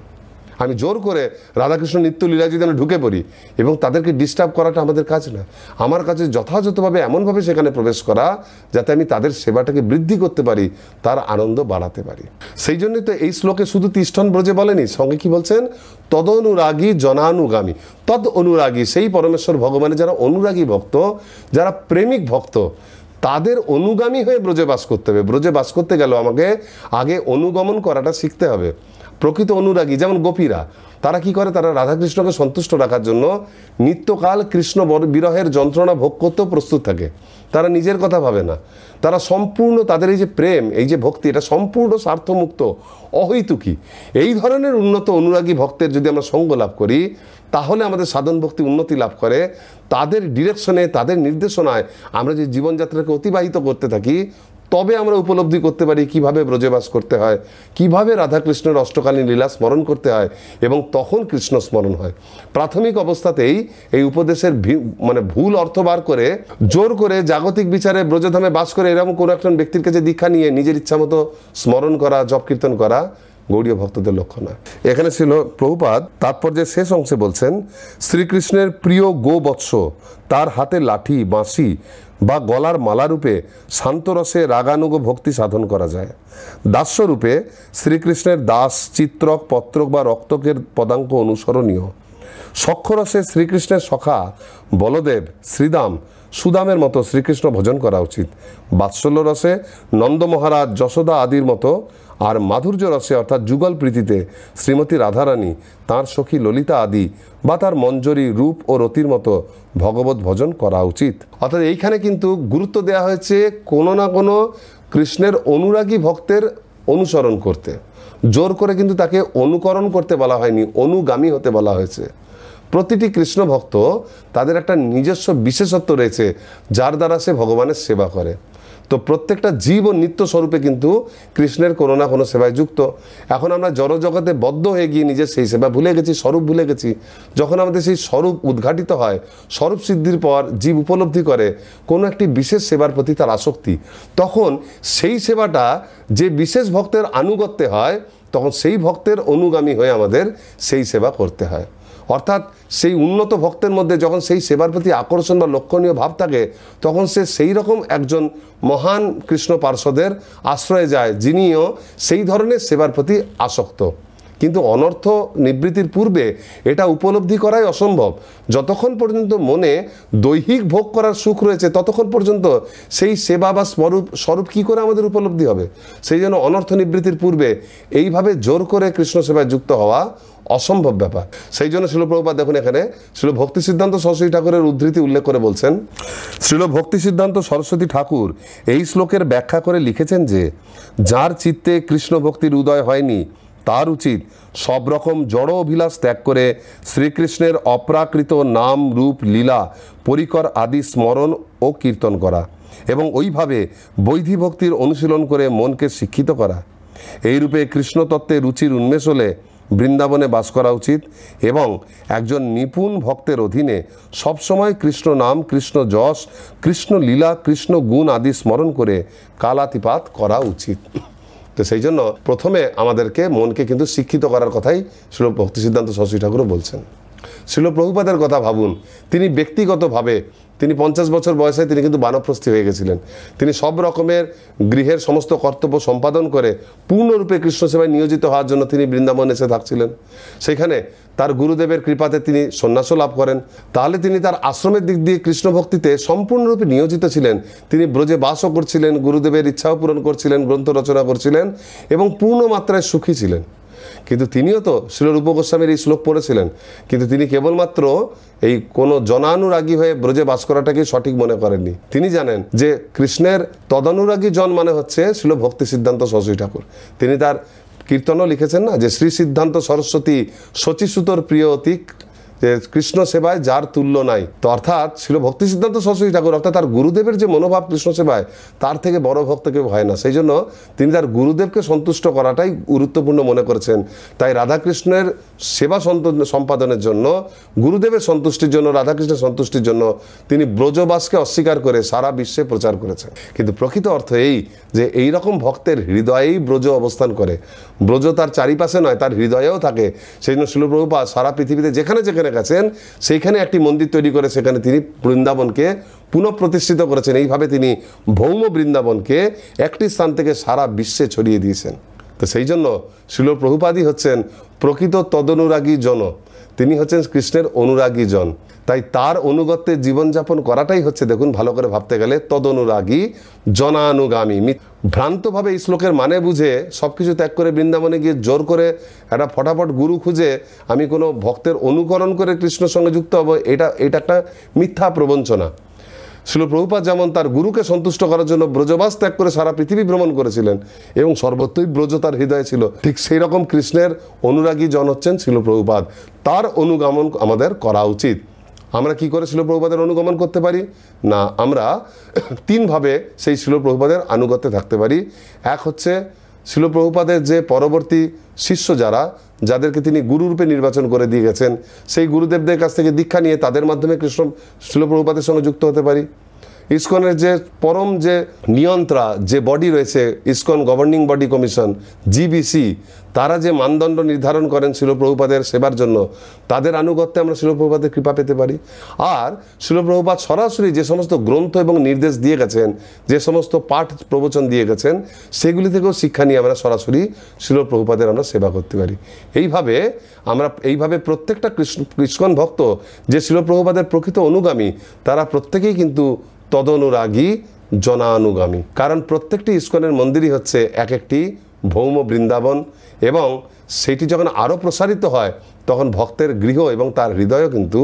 আমি জোর করে রাধাকৃষ্ণ নিত্য লীলাজি যেন ঢুকে পড়ি এবং তাদেরকে ডিস্টার্ব করাটা আমাদের কাজ না আমার কাছে যথাযথভাবে এমনভাবে সেখানে প্রবেশ করা যাতে আমি তাদের সেবাটাকে বৃদ্ধি করতে পারি তার আনন্দ বাড়াতে পারি সেই জন্যই তো এই শ্লোকে শুধু তিষ্ঠন ব্রজে বলেনি সঙ্গে কি বলছেন তদনুরাগী জনানুগামী তদ অনুরাগী সেই পরমেশ্বর ভগবানের যারা অনুরাগী ভক্ত যারা প্রেমিক ভক্ত তাদের অনুগামী হয়ে ব্রজে বাস করতে হবে ব্রজে বাস করতে গেল আমাকে আগে অনুগমন করাটা শিখতে হবে প্রকৃত অনুরাগী যেমন গোপীরা তারা কি করে তারা রাধাকৃষ্ণকে সন্তুষ্ট রাখার জন্য নিত্যকাল কৃষ্ণ বিরহের যন্ত্রণা ভোগ করতেও প্রস্তুত থাকে তারা নিজের কথা ভাবে না তারা সম্পূর্ণ তাদের এই যে প্রেম এই যে ভক্তি এটা সম্পূর্ণ স্বার্থমুক্ত অহৈতুকি এই ধরনের উন্নত অনুরাগী ভক্তের যদি আমরা সঙ্গ লাভ করি তাহলে আমাদের সাধন ভক্তি উন্নতি লাভ করে তাদের ডিরেকশনে তাদের নির্দেশনায় আমরা যে জীবনযাত্রাকে অতিবাহিত করতে থাকি তবে আমরা উপলব্ধি করতে পারি কিভাবে ব্রজবাস করতে হয় কিভাবে রাধাকৃষ্ণের অষ্টকালীন লীলা স্মরণ করতে হয় এবং তখন কৃষ্ণ স্মরণ হয় প্রাথমিক অবস্থাতেই এই উপদেশের মানে ভুল অর্থ বার করে জোর করে জাগতিক বিচারে ব্রজধামে বাস করে এরকম কোনো একজন ব্যক্তির কাছে দীক্ষা নিয়ে নিজের ইচ্ছামতো স্মরণ করা জপ কীর্তন করা গৌড়ীয় ভক্তদের লক্ষ্য না এখানে ছিল প্রভুপাত তাৎপর্যের শেষ অংশে বলছেন শ্রীকৃষ্ণের প্রিয় গোবৎস তার হাতে লাঠি বাঁশি বা গলার মালারূপে শান্তরসে রাগানুগ ভক্তি সাধন করা যায় দাস্যরূপে শ্রীকৃষ্ণের দাস চিত্রক পত্রক বা রক্তকের পদাঙ্ক অনুসরণীয় সক্ষরসে শ্রীকৃষ্ণের সখা বলদেব শ্রীদাম সুদামের মতো শ্রীকৃষ্ণ ভজন করা উচিত বাৎসল্য রসে নন্দমহারাজ যশোদা আদির মতো আর মাধুর্য রসে অর্থাৎ যুগল প্রীতিতে শ্রীমতী রাধারানী তাঁর সখী ললিতা আদি বা তার মঞ্জরি রূপ ও রতির মতো ভগবত ভজন করা উচিত অর্থাৎ এইখানে কিন্তু গুরুত্ব দেওয়া হয়েছে কোনো না কোনো কৃষ্ণের অনুরাগী ভক্তের অনুসরণ করতে জোর করে কিন্তু তাকে অনুকরণ করতে বলা হয়নি অনুগামী হতে বলা হয়েছে প্রতিটি কৃষ্ণ ভক্ত তাদের একটা নিজস্ব বিশেষত্ব রয়েছে যার দ্বারা সে ভগবানের সেবা করে তো প্রত্যেকটা জীব ও নিত্য স্বরূপে কিন্তু কৃষ্ণের কোনো না কোনো সেবায় যুক্ত এখন আমরা জড়জগতে বদ্ধ হয়ে গিয়ে নিজের সেই সেবা ভুলে গেছি স্বরূপ ভুলে গেছি যখন আমাদের সেই স্বরূপ উদ্ঘাটিত হয় স্বরূপ সিদ্ধির পর জীব উপলব্ধি করে কোনো একটি বিশেষ সেবার প্রতি তার আসক্তি তখন সেই সেবাটা যে বিশেষ ভক্তের আনুগত্যে হয় তখন সেই ভক্তের অনুগামী হয়ে আমাদের সেই সেবা করতে হয় অর্থাৎ সেই উন্নত ভক্তের মধ্যে যখন সেই সেবার প্রতি আকর্ষণ বা লক্ষণীয় ভাব থাকে তখন সে সেই রকম একজন মহান কৃষ্ণ পার্শ্বদের আশ্রয়ে যায় যিনিও সেই ধরনের সেবার প্রতি আসক্ত কিন্তু অনর্থ নিবৃত্তির পূর্বে এটা উপলব্ধি করাই অসম্ভব যতক্ষণ পর্যন্ত মনে দৈহিক ভোগ করার সুখ রয়েছে ততক্ষণ পর্যন্ত সেই সেবা বা স্বরূপ স্বরূপ কী করে আমাদের উপলব্ধি হবে সেই জন্য অনর্থ নিবৃত্তির পূর্বে এইভাবে জোর করে কৃষ্ণ সেবায় যুক্ত হওয়া অসম্ভব ব্যাপার সেই জন্য শিলপ্রভুপাত দেখুন এখানে শিল ভক্তি সিদ্ধান্ত সরস্বতী ঠাকুরের উদ্ধৃতি উল্লেখ করে বলছেন শিল ভক্তি সিদ্ধান্ত সরস্বতী ঠাকুর এই শ্লোকের ব্যাখ্যা করে লিখেছেন যে যার চিত্তে কৃষ্ণ ভক্তির উদয় হয়নি তার উচিত সব রকম জড় অভিলাষ ত্যাগ করে শ্রীকৃষ্ণের অপ্রাকৃত নাম রূপ লীলা পরিকর আদি স্মরণ ও কীর্তন করা এবং ওইভাবে বৈধি ভক্তির অনুশীলন করে মনকে শিক্ষিত করা এইরূপে কৃষ্ণতত্ত্বে রুচির উন্মেষ হলে বৃন্দাবনে বাস করা উচিত এবং একজন নিপুণ ভক্তের অধীনে সবসময় কৃষ্ণ নাম কৃষ্ণ যশ কৃষ্ণ লীলা কৃষ্ণ গুণ আদি স্মরণ করে কালাতিপাত করা উচিত তো সেই জন্য প্রথমে আমাদেরকে মনকে কিন্তু শিক্ষিত করার কথাই শিল ভক্তি সিদ্ধান্ত শশী ঠাকুরও বলছেন শ্রীল প্রভুপাদের কথা ভাবুন তিনি ব্যক্তিগতভাবে তিনি পঞ্চাশ বছর বয়সে তিনি কিন্তু বানপ্রস্থী হয়ে গেছিলেন তিনি সব রকমের গৃহের সমস্ত কর্তব্য সম্পাদন করে পূর্ণরূপে কৃষ্ণ সেবায় নিয়োজিত হওয়ার জন্য তিনি বৃন্দাবন এসে থাকছিলেন সেখানে তার গুরুদেবের কৃপাতে তিনি সন্ন্যাসও লাভ করেন তাহলে তিনি তার আশ্রমের দিক দিয়ে কৃষ্ণ ভক্তিতে সম্পূর্ণরূপে নিয়োজিত ছিলেন তিনি ব্রজে বাসও করছিলেন গুরুদেবের ইচ্ছাও পূরণ করছিলেন গ্রন্থ রচনা করছিলেন এবং পূর্ণ মাত্রায় সুখী ছিলেন কিন্তু তিনিও তো রূপ গোস্বামীর এই শ্লোক পড়েছিলেন কিন্তু তিনি কেবলমাত্র এই কোনো জনানুরাগী হয়ে ব্রজে বাস করাটাকে সঠিক মনে করেননি তিনি জানেন যে কৃষ্ণের তদানুরাগী জন মানে হচ্ছে শিল ভক্তি সিদ্ধান্ত সরস্বতী ঠাকুর তিনি তার কীর্তনও লিখেছেন না যে শ্রী সিদ্ধান্ত সরস্বতী শচীসুতর প্রিয় অতিক কৃষ্ণ সেবায় যার তুল্য নাই তো অর্থাৎ ছিল ভক্তি সিদ্ধান্ত সরস্বতী ঠাকুর অর্থাৎ তার গুরুদেবের যে মনোভাব কৃষ্ণ সেবায় তার থেকে বড় ভক্ত কেউ হয় না সেই জন্য তিনি তার গুরুদেবকে সন্তুষ্ট করাটাই গুরুত্বপূর্ণ মনে করেছেন তাই রাধাকৃষ্ণের সেবা সম্পাদনের জন্য গুরুদেবের সন্তুষ্টির জন্য রাধাকৃষ্ণের সন্তুষ্টির জন্য তিনি ব্রজবাসকে অস্বীকার করে সারা বিশ্বে প্রচার করেছেন কিন্তু প্রকৃত অর্থ এই যে এই রকম ভক্তের হৃদয়েই ব্রজ অবস্থান করে ব্রজ তার চারিপাশে নয় তার হৃদয়েও থাকে সেই জন্য শিলপ্রভুপা সারা পৃথিবীতে যেখানে যেখানে গেছেন সেইখানে একটি মন্দির তৈরি করে সেখানে তিনি বৃন্দাবনকে পুনঃপ্রতিষ্ঠিত করেছেন এইভাবে তিনি ভৌম বৃন্দাবনকে একটি স্থান থেকে সারা বিশ্বে ছড়িয়ে দিয়েছেন তো সেই জন্য শিলপ্রভুপাদই হচ্ছেন প্রকৃত তদনুরাগী জন তিনি হচ্ছেন কৃষ্ণের অনুরাগী জন তাই তার অনুগত্যের জীবনযাপন করাটাই হচ্ছে দেখুন ভালো করে ভাবতে গেলে তদনুরাগী জনানুগামী ভ্রান্তভাবে এই শ্লোকের মানে বুঝে সব কিছু ত্যাগ করে বৃন্দাবনে গিয়ে জোর করে একটা ফটাফট গুরু খুঁজে আমি কোনো ভক্তের অনুকরণ করে কৃষ্ণ সঙ্গে যুক্ত হব এটা এটা একটা মিথ্যা প্রবঞ্চনা শিল প্রভুপাত যেমন তার গুরুকে সন্তুষ্ট করার জন্য ব্রজবাস ত্যাগ করে সারা পৃথিবী ভ্রমণ করেছিলেন এবং সর্বত্রই ব্রজ তার হৃদয়ে ছিল ঠিক সেই রকম কৃষ্ণের অনুরাগী জন হচ্ছেন শিল প্রভুপাত তার অনুগমন আমাদের করা উচিত আমরা কি করে শিলপ্রভুপাদের অনুগমন করতে পারি না আমরা তিনভাবে সেই শিলপ্রভুপাদের আনুগত্যে থাকতে পারি এক হচ্ছে শিলপ্রভুপাদের যে পরবর্তী শিষ্য যারা যাদেরকে তিনি গুরুরূপে নির্বাচন করে দিয়ে গেছেন সেই গুরুদেবদের কাছ থেকে দীক্ষা নিয়ে তাদের মাধ্যমে কৃষ্ণ শিলপ্রভুপাদের সঙ্গে যুক্ত হতে পারি ইস্কনের যে পরম যে নিয়ন্ত্রা যে বডি রয়েছে ISKCON governing body commission GBC তারা যে মানদণ্ড নির্ধারণ করেন শিলপ্রভুপাদের সেবার জন্য তাদের আনুগত্যে আমরা শিলপ্রভুপাদের কৃপা পেতে পারি আর শিলপ্রভুপাত সরাসরি যে সমস্ত গ্রন্থ এবং নির্দেশ দিয়ে গেছেন যে সমস্ত পাঠ প্রবচন দিয়ে গেছেন সেগুলি থেকেও শিক্ষা নিয়ে আমরা সরাসরি শিলপ্রভুপাদের আমরা সেবা করতে পারি এইভাবে আমরা এইভাবে প্রত্যেকটা কৃষ্ণ কৃষ্ণ ভক্ত যে শিলপ্রভুপাদের প্রকৃত অনুগামী তারা প্রত্যেকেই কিন্তু তদনুরাগী জনানুগামী কারণ প্রত্যেকটি ইস্কনের মন্দিরই হচ্ছে এক একটি ভৌম বৃন্দাবন এবং সেটি যখন আরও প্রসারিত হয় তখন ভক্তের গৃহ এবং তার হৃদয়ও কিন্তু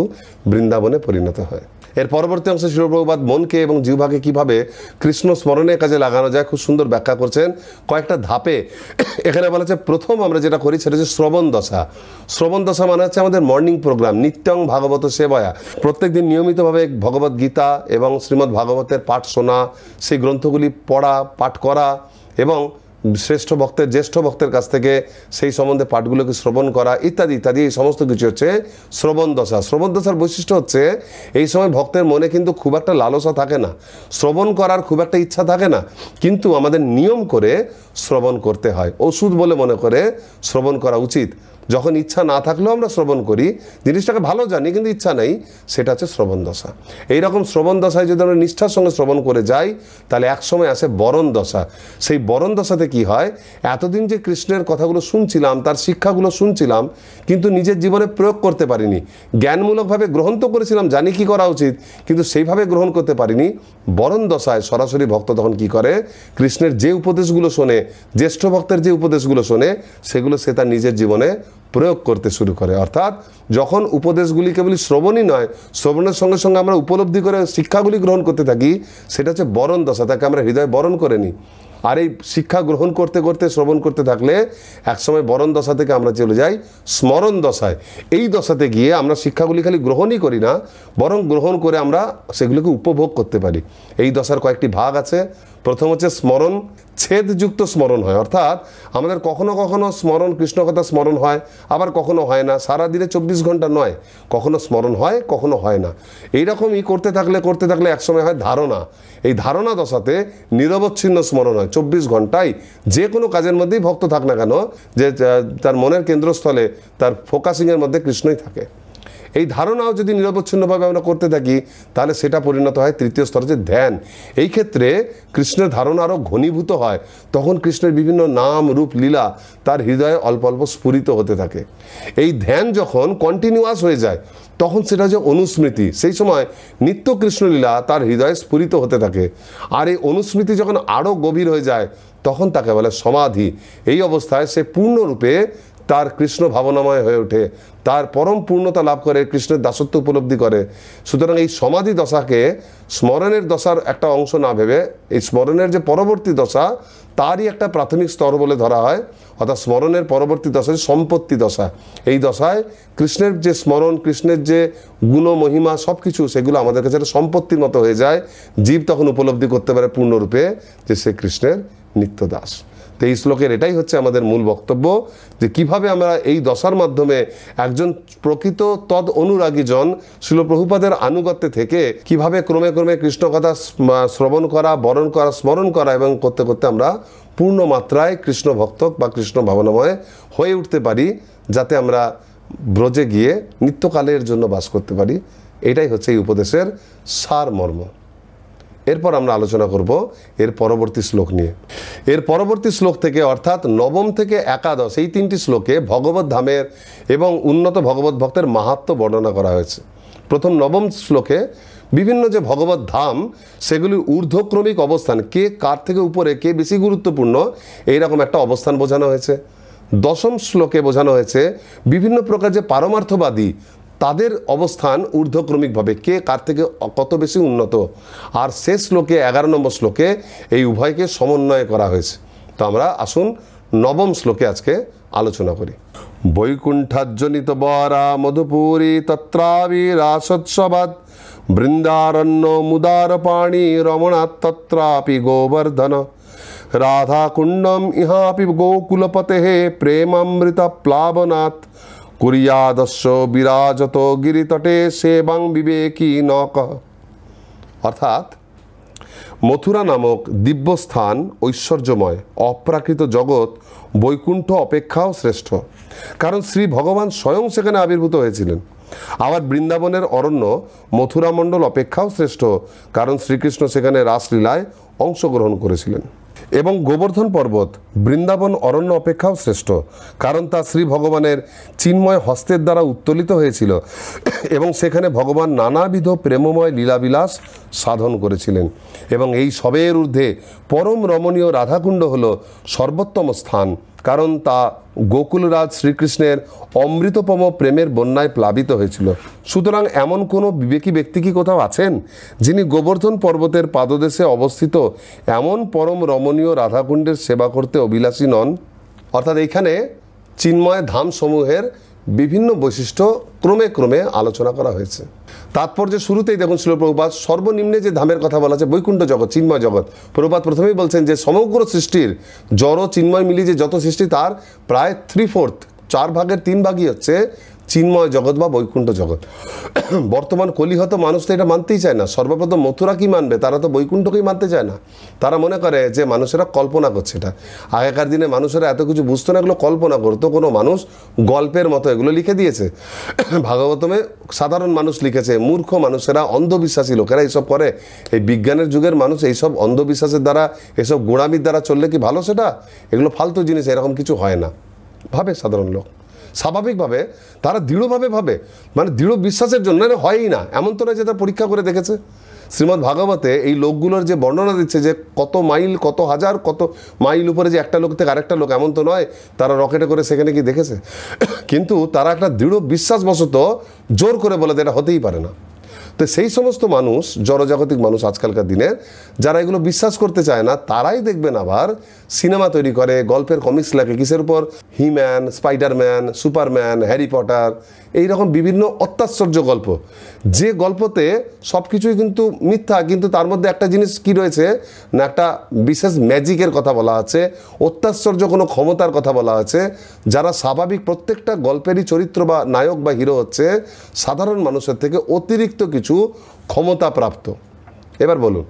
বৃন্দাবনে পরিণত হয় এর পরবর্তী অংশে শিরপ্রভুপাত মনকে এবং জিহ্বাকে কিভাবে কৃষ্ণ স্মরণে কাজে লাগানো যায় খুব সুন্দর ব্যাখ্যা করছেন কয়েকটা ধাপে এখানে বলা হচ্ছে প্রথম আমরা যেটা করি সেটা হচ্ছে শ্রবণ দশা শ্রবণ দশা মানে হচ্ছে আমাদের মর্নিং প্রোগ্রাম নিত্যং ভাগবত সেবায়া প্রত্যেক দিন নিয়মিতভাবে ভগবত গীতা এবং শ্রীমদ্ ভাগবতের পাঠ শোনা সেই গ্রন্থগুলি পড়া পাঠ করা এবং শ্রেষ্ঠ ভক্তের জ্যেষ্ঠ ভক্তের কাছ থেকে সেই সম্বন্ধে পাঠগুলোকে শ্রবণ করা ইত্যাদি ইত্যাদি এই সমস্ত কিছু হচ্ছে শ্রবণ দশা শ্রবণ দশার বৈশিষ্ট্য হচ্ছে এই সময় ভক্তের মনে কিন্তু খুব একটা লালসা থাকে না শ্রবণ করার খুব একটা ইচ্ছা থাকে না কিন্তু আমাদের নিয়ম করে শ্রবণ করতে হয় ওষুধ বলে মনে করে শ্রবণ করা উচিত যখন ইচ্ছা না থাকলেও আমরা শ্রবণ করি জিনিসটাকে ভালো জানি কিন্তু ইচ্ছা নেই সেটা হচ্ছে শ্রবণ দশা এইরকম শ্রবণ দশায় যদি আমরা নিষ্ঠার সঙ্গে শ্রবণ করে যাই তাহলে একসময় আসে বরণ দশা সেই বরণ দশাতে কি হয় এতদিন যে কৃষ্ণের কথাগুলো শুনছিলাম তার শিক্ষাগুলো শুনছিলাম কিন্তু নিজের জীবনে প্রয়োগ করতে পারিনি জ্ঞানমূলকভাবে গ্রহণ তো করেছিলাম জানি কি করা উচিত কিন্তু সেইভাবে গ্রহণ করতে পারিনি বরণ দশায় সরাসরি ভক্ত তখন কি করে কৃষ্ণের যে উপদেশগুলো শোনে জ্যেষ্ঠ ভক্তের যে উপদেশগুলো শোনে সেগুলো সে তার নিজের জীবনে প্রয়োগ করতে শুরু করে অর্থাৎ যখন উপদেশগুলি কেবল শ্রবণই নয় শ্রবণের সঙ্গে সঙ্গে আমরা উপলব্ধি করে শিক্ষাগুলি গ্রহণ করতে থাকি সেটা হচ্ছে বরণ দশা তাকে আমরা হৃদয় বরণ করে নিই আর এই শিক্ষা গ্রহণ করতে করতে শ্রবণ করতে থাকলে একসময় বরণ দশা থেকে আমরা চলে যাই স্মরণ দশায় এই দশাতে গিয়ে আমরা শিক্ষাগুলি খালি গ্রহণই করি না বরং গ্রহণ করে আমরা সেগুলিকে উপভোগ করতে পারি এই দশার কয়েকটি ভাগ আছে প্রথম হচ্ছে স্মরণ ছেদযুক্ত স্মরণ হয় অর্থাৎ আমাদের কখনো কখনো স্মরণ কৃষ্ণকথা স্মরণ হয় আবার কখনো হয় না সারা দিনে চব্বিশ ঘন্টা নয় কখনো স্মরণ হয় কখনো হয় না এইরকমই করতে থাকলে করতে থাকলে একসময় হয় ধারণা এই ধারণা দশাতে নিরবচ্ছিন্ন স্মরণ হয় চব্বিশ ঘন্টায় যে কোনো কাজের মধ্যেই ভক্ত থাক না কেন যে তার মনের কেন্দ্রস্থলে তার ফোকাসিংয়ের মধ্যে কৃষ্ণই থাকে এই ধারণাও যদি নিরবচ্ছিন্নভাবে আমরা করতে থাকি তাহলে সেটা পরিণত হয় তৃতীয় স্তরে যে ধ্যান এই ক্ষেত্রে কৃষ্ণের ধারণা আরও ঘনীভূত হয় তখন কৃষ্ণের বিভিন্ন নাম রূপ লীলা তার হৃদয়ে অল্প অল্প স্ফুরিত হতে থাকে এই ধ্যান যখন কন্টিনিউয়াস হয়ে যায় তখন সেটা যে অনুস্মৃতি সেই সময় নিত্য কৃষ্ণলীলা তার হৃদয়ে স্ফুরিত হতে থাকে আর এই অনুস্মৃতি যখন আরও গভীর হয়ে যায় তখন তাকে বলে সমাধি এই অবস্থায় সে পূর্ণরূপে তার কৃষ্ণ ভাবনাময় হয়ে ওঠে তার পরম পূর্ণতা লাভ করে কৃষ্ণের দাসত্ব উপলব্ধি করে সুতরাং এই সমাধি দশাকে স্মরণের দশার একটা অংশ না ভেবে এই স্মরণের যে পরবর্তী দশা তারই একটা প্রাথমিক স্তর বলে ধরা হয় অর্থাৎ স্মরণের পরবর্তী দশা সম্পত্তি দশা এই দশায় কৃষ্ণের যে স্মরণ কৃষ্ণের যে গুণ মহিমা সব কিছু সেগুলো আমাদের কাছে একটা সম্পত্তির মতো হয়ে যায় জীব তখন উপলব্ধি করতে পারে পূর্ণরূপে যে সে কৃষ্ণের নিত্য দাস তো এই শ্লোকের এটাই হচ্ছে আমাদের মূল বক্তব্য যে কিভাবে আমরা এই দশার মাধ্যমে একজন প্রকৃত তদ অনুরাগী জন শিলপ্রভুপাদের আনুগত্যে থেকে কিভাবে ক্রমে ক্রমে কৃষ্ণ কথা শ্রবণ করা বরণ করা স্মরণ করা এবং করতে করতে আমরা পূর্ণ মাত্রায় কৃষ্ণ ভক্ত বা কৃষ্ণ ভাবনাময় হয়ে উঠতে পারি যাতে আমরা ব্রজে গিয়ে নিত্যকালের জন্য বাস করতে পারি এটাই হচ্ছে এই উপদেশের সারমর্ম এরপর আমরা আলোচনা করব এর পরবর্তী শ্লোক নিয়ে এর পরবর্তী শ্লোক থেকে অর্থাৎ নবম থেকে একাদশ এই তিনটি শ্লোকে ভগবত ধামের এবং উন্নত ভগবত ভক্তের মাহাত্ম বর্ণনা করা হয়েছে প্রথম নবম শ্লোকে বিভিন্ন যে ভগবত ধাম সেগুলির ঊর্ধ্বক্রমিক অবস্থান কে কার থেকে উপরে কে বেশি গুরুত্বপূর্ণ এইরকম একটা অবস্থান বোঝানো হয়েছে দশম শ্লোকে বোঝানো হয়েছে বিভিন্ন প্রকার যে পারমার্থবাদী তাদের অবস্থান ঊর্ধ্বক্রমিকভাবে কে কার থেকে কত বেশি উন্নত আর শেষ শ্লোকে এগারো নম্বর শ্লোকে এই উভয়কে সমন্বয় করা হয়েছে তো আমরা আসুন নবম শ্লোকে আজকে আলোচনা করি বৈকুণ্ঠাজ্জনিত বরা মধুপুরী তত্রাবি রাসোৎসবাদ বৃন্দারণ্য মুদার পাণী রমণাৎ তত্রাপি গোবর্ধন রাধাকুণ্ডম ইহাপি গোকুলপতে প্রেমামৃত প্লাবনাথ কুরিয়াদস্য বিরাজত গিরিতটে সেবাং বিবেকী নক অর্থাৎ মথুরা নামক দিব্যস্থান ঐশ্বর্যময় অপ্রাকৃত জগৎ বৈকুণ্ঠ অপেক্ষাও শ্রেষ্ঠ কারণ শ্রী ভগবান স্বয়ং সেখানে আবির্ভূত হয়েছিলেন আবার বৃন্দাবনের অরণ্য মথুরামণ্ডল অপেক্ষাও শ্রেষ্ঠ কারণ শ্রীকৃষ্ণ সেখানে রাসলীলায় অংশগ্রহণ করেছিলেন এবং গোবর্ধন পর্বত বৃন্দাবন অরণ্য অপেক্ষাও শ্রেষ্ঠ কারণ তা শ্রী ভগবানের চিন্ময় হস্তের দ্বারা উত্তোলিত হয়েছিল এবং সেখানে ভগবান নানাবিধ প্রেমময় লীলাবিলাস সাধন করেছিলেন এবং এই সবের ঊর্ধ্বে পরম রমণীয় রাধাকুণ্ড হল সর্বোত্তম স্থান কারণ তা গোকুলরাজ শ্রীকৃষ্ণের অমৃতপম প্রেমের বন্যায় প্লাবিত হয়েছিল সুতরাং এমন কোনো বিবেকী ব্যক্তি কি কোথাও আছেন যিনি গোবর্ধন পর্বতের পাদদেশে অবস্থিত এমন পরম রমণীয় রাধাকুণ্ডের সেবা করতে অভিলাষী নন অর্থাৎ এখানে চিন্ময় ধাম সমূহের বিভিন্ন বৈশিষ্ট্য ক্রমে ক্রমে আলোচনা করা হয়েছে তাৎপর্য শুরুতেই দেখুন প্রভুপাত সর্বনিম্নে যে ধামের কথা বলা আছে বৈকুণ্ঠ জগৎ চিন্ময় জগৎ প্রভুপাত প্রথমেই বলছেন যে সমগ্র সৃষ্টির জড় চিন্ময় মিলিয়ে যে যত সৃষ্টি তার প্রায় থ্রি ফোর্থ চার ভাগের তিন ভাগই হচ্ছে চিন্ময় জগৎ বা বৈকুণ্ঠ জগৎ বর্তমান কলিহত মানুষ তো এটা মানতেই চায় না সর্বপ্রথম মথুরা কি মানবে তারা তো বৈকুণ্ঠকেই মানতে চায় না তারা মনে করে যে মানুষেরা কল্পনা করছে এটা আগেকার দিনে মানুষেরা এত কিছু বুঝতো না এগুলো কল্পনা করতো কোনো মানুষ গল্পের মতো এগুলো লিখে দিয়েছে ভাগবতমে সাধারণ মানুষ লিখেছে মূর্খ মানুষেরা অন্ধবিশ্বাসী লোকেরা এইসব করে এই বিজ্ঞানের যুগের মানুষ এইসব অন্ধবিশ্বাসের দ্বারা এসব গোড়ামির দ্বারা চললে কি ভালো সেটা এগুলো ফালতু জিনিস এরকম কিছু হয় না ভাবে সাধারণ লোক স্বাভাবিকভাবে তারা দৃঢ়ভাবে ভাবে মানে দৃঢ় বিশ্বাসের জন্য হয়ই না এমন তো নয় যে তারা পরীক্ষা করে দেখেছে শ্রীমৎ ভাগবতে এই লোকগুলোর যে বর্ণনা দিচ্ছে যে কত মাইল কত হাজার কত মাইল উপরে যে একটা লোক থেকে আরেকটা লোক এমন তো নয় তারা রকেটে করে সেখানে কি দেখেছে কিন্তু তারা একটা দৃঢ় বিশ্বাসবশত জোর করে বলে এটা হতেই পারে না তো সেই সমস্ত মানুষ জনজাগতিক মানুষ আজকালকার দিনে যারা এগুলো বিশ্বাস করতে চায় না তারাই দেখবেন আবার সিনেমা তৈরি করে গল্পের কমিক্স লাগে কিসের উপর He Man Spiderman Superman Harry Potter এই রকম বিভিন্ন অত্যাশ্চর্য গল্প যে গল্পতে সব কিছুই কিন্তু মিথ্যা কিন্তু তার মধ্যে একটা জিনিস কি রয়েছে না একটা বিশেষ ম্যাজিকের কথা বলা আছে অত্যাশ্চর্য কোনো ক্ষমতার কথা বলা আছে যারা স্বাভাবিক প্রত্যেকটা গল্পেরই চরিত্র বা নায়ক বা হিরো হচ্ছে সাধারণ মানুষের থেকে অতিরিক্ত কিছু ক্ষমতাপ্রাপ্ত এবার বলুন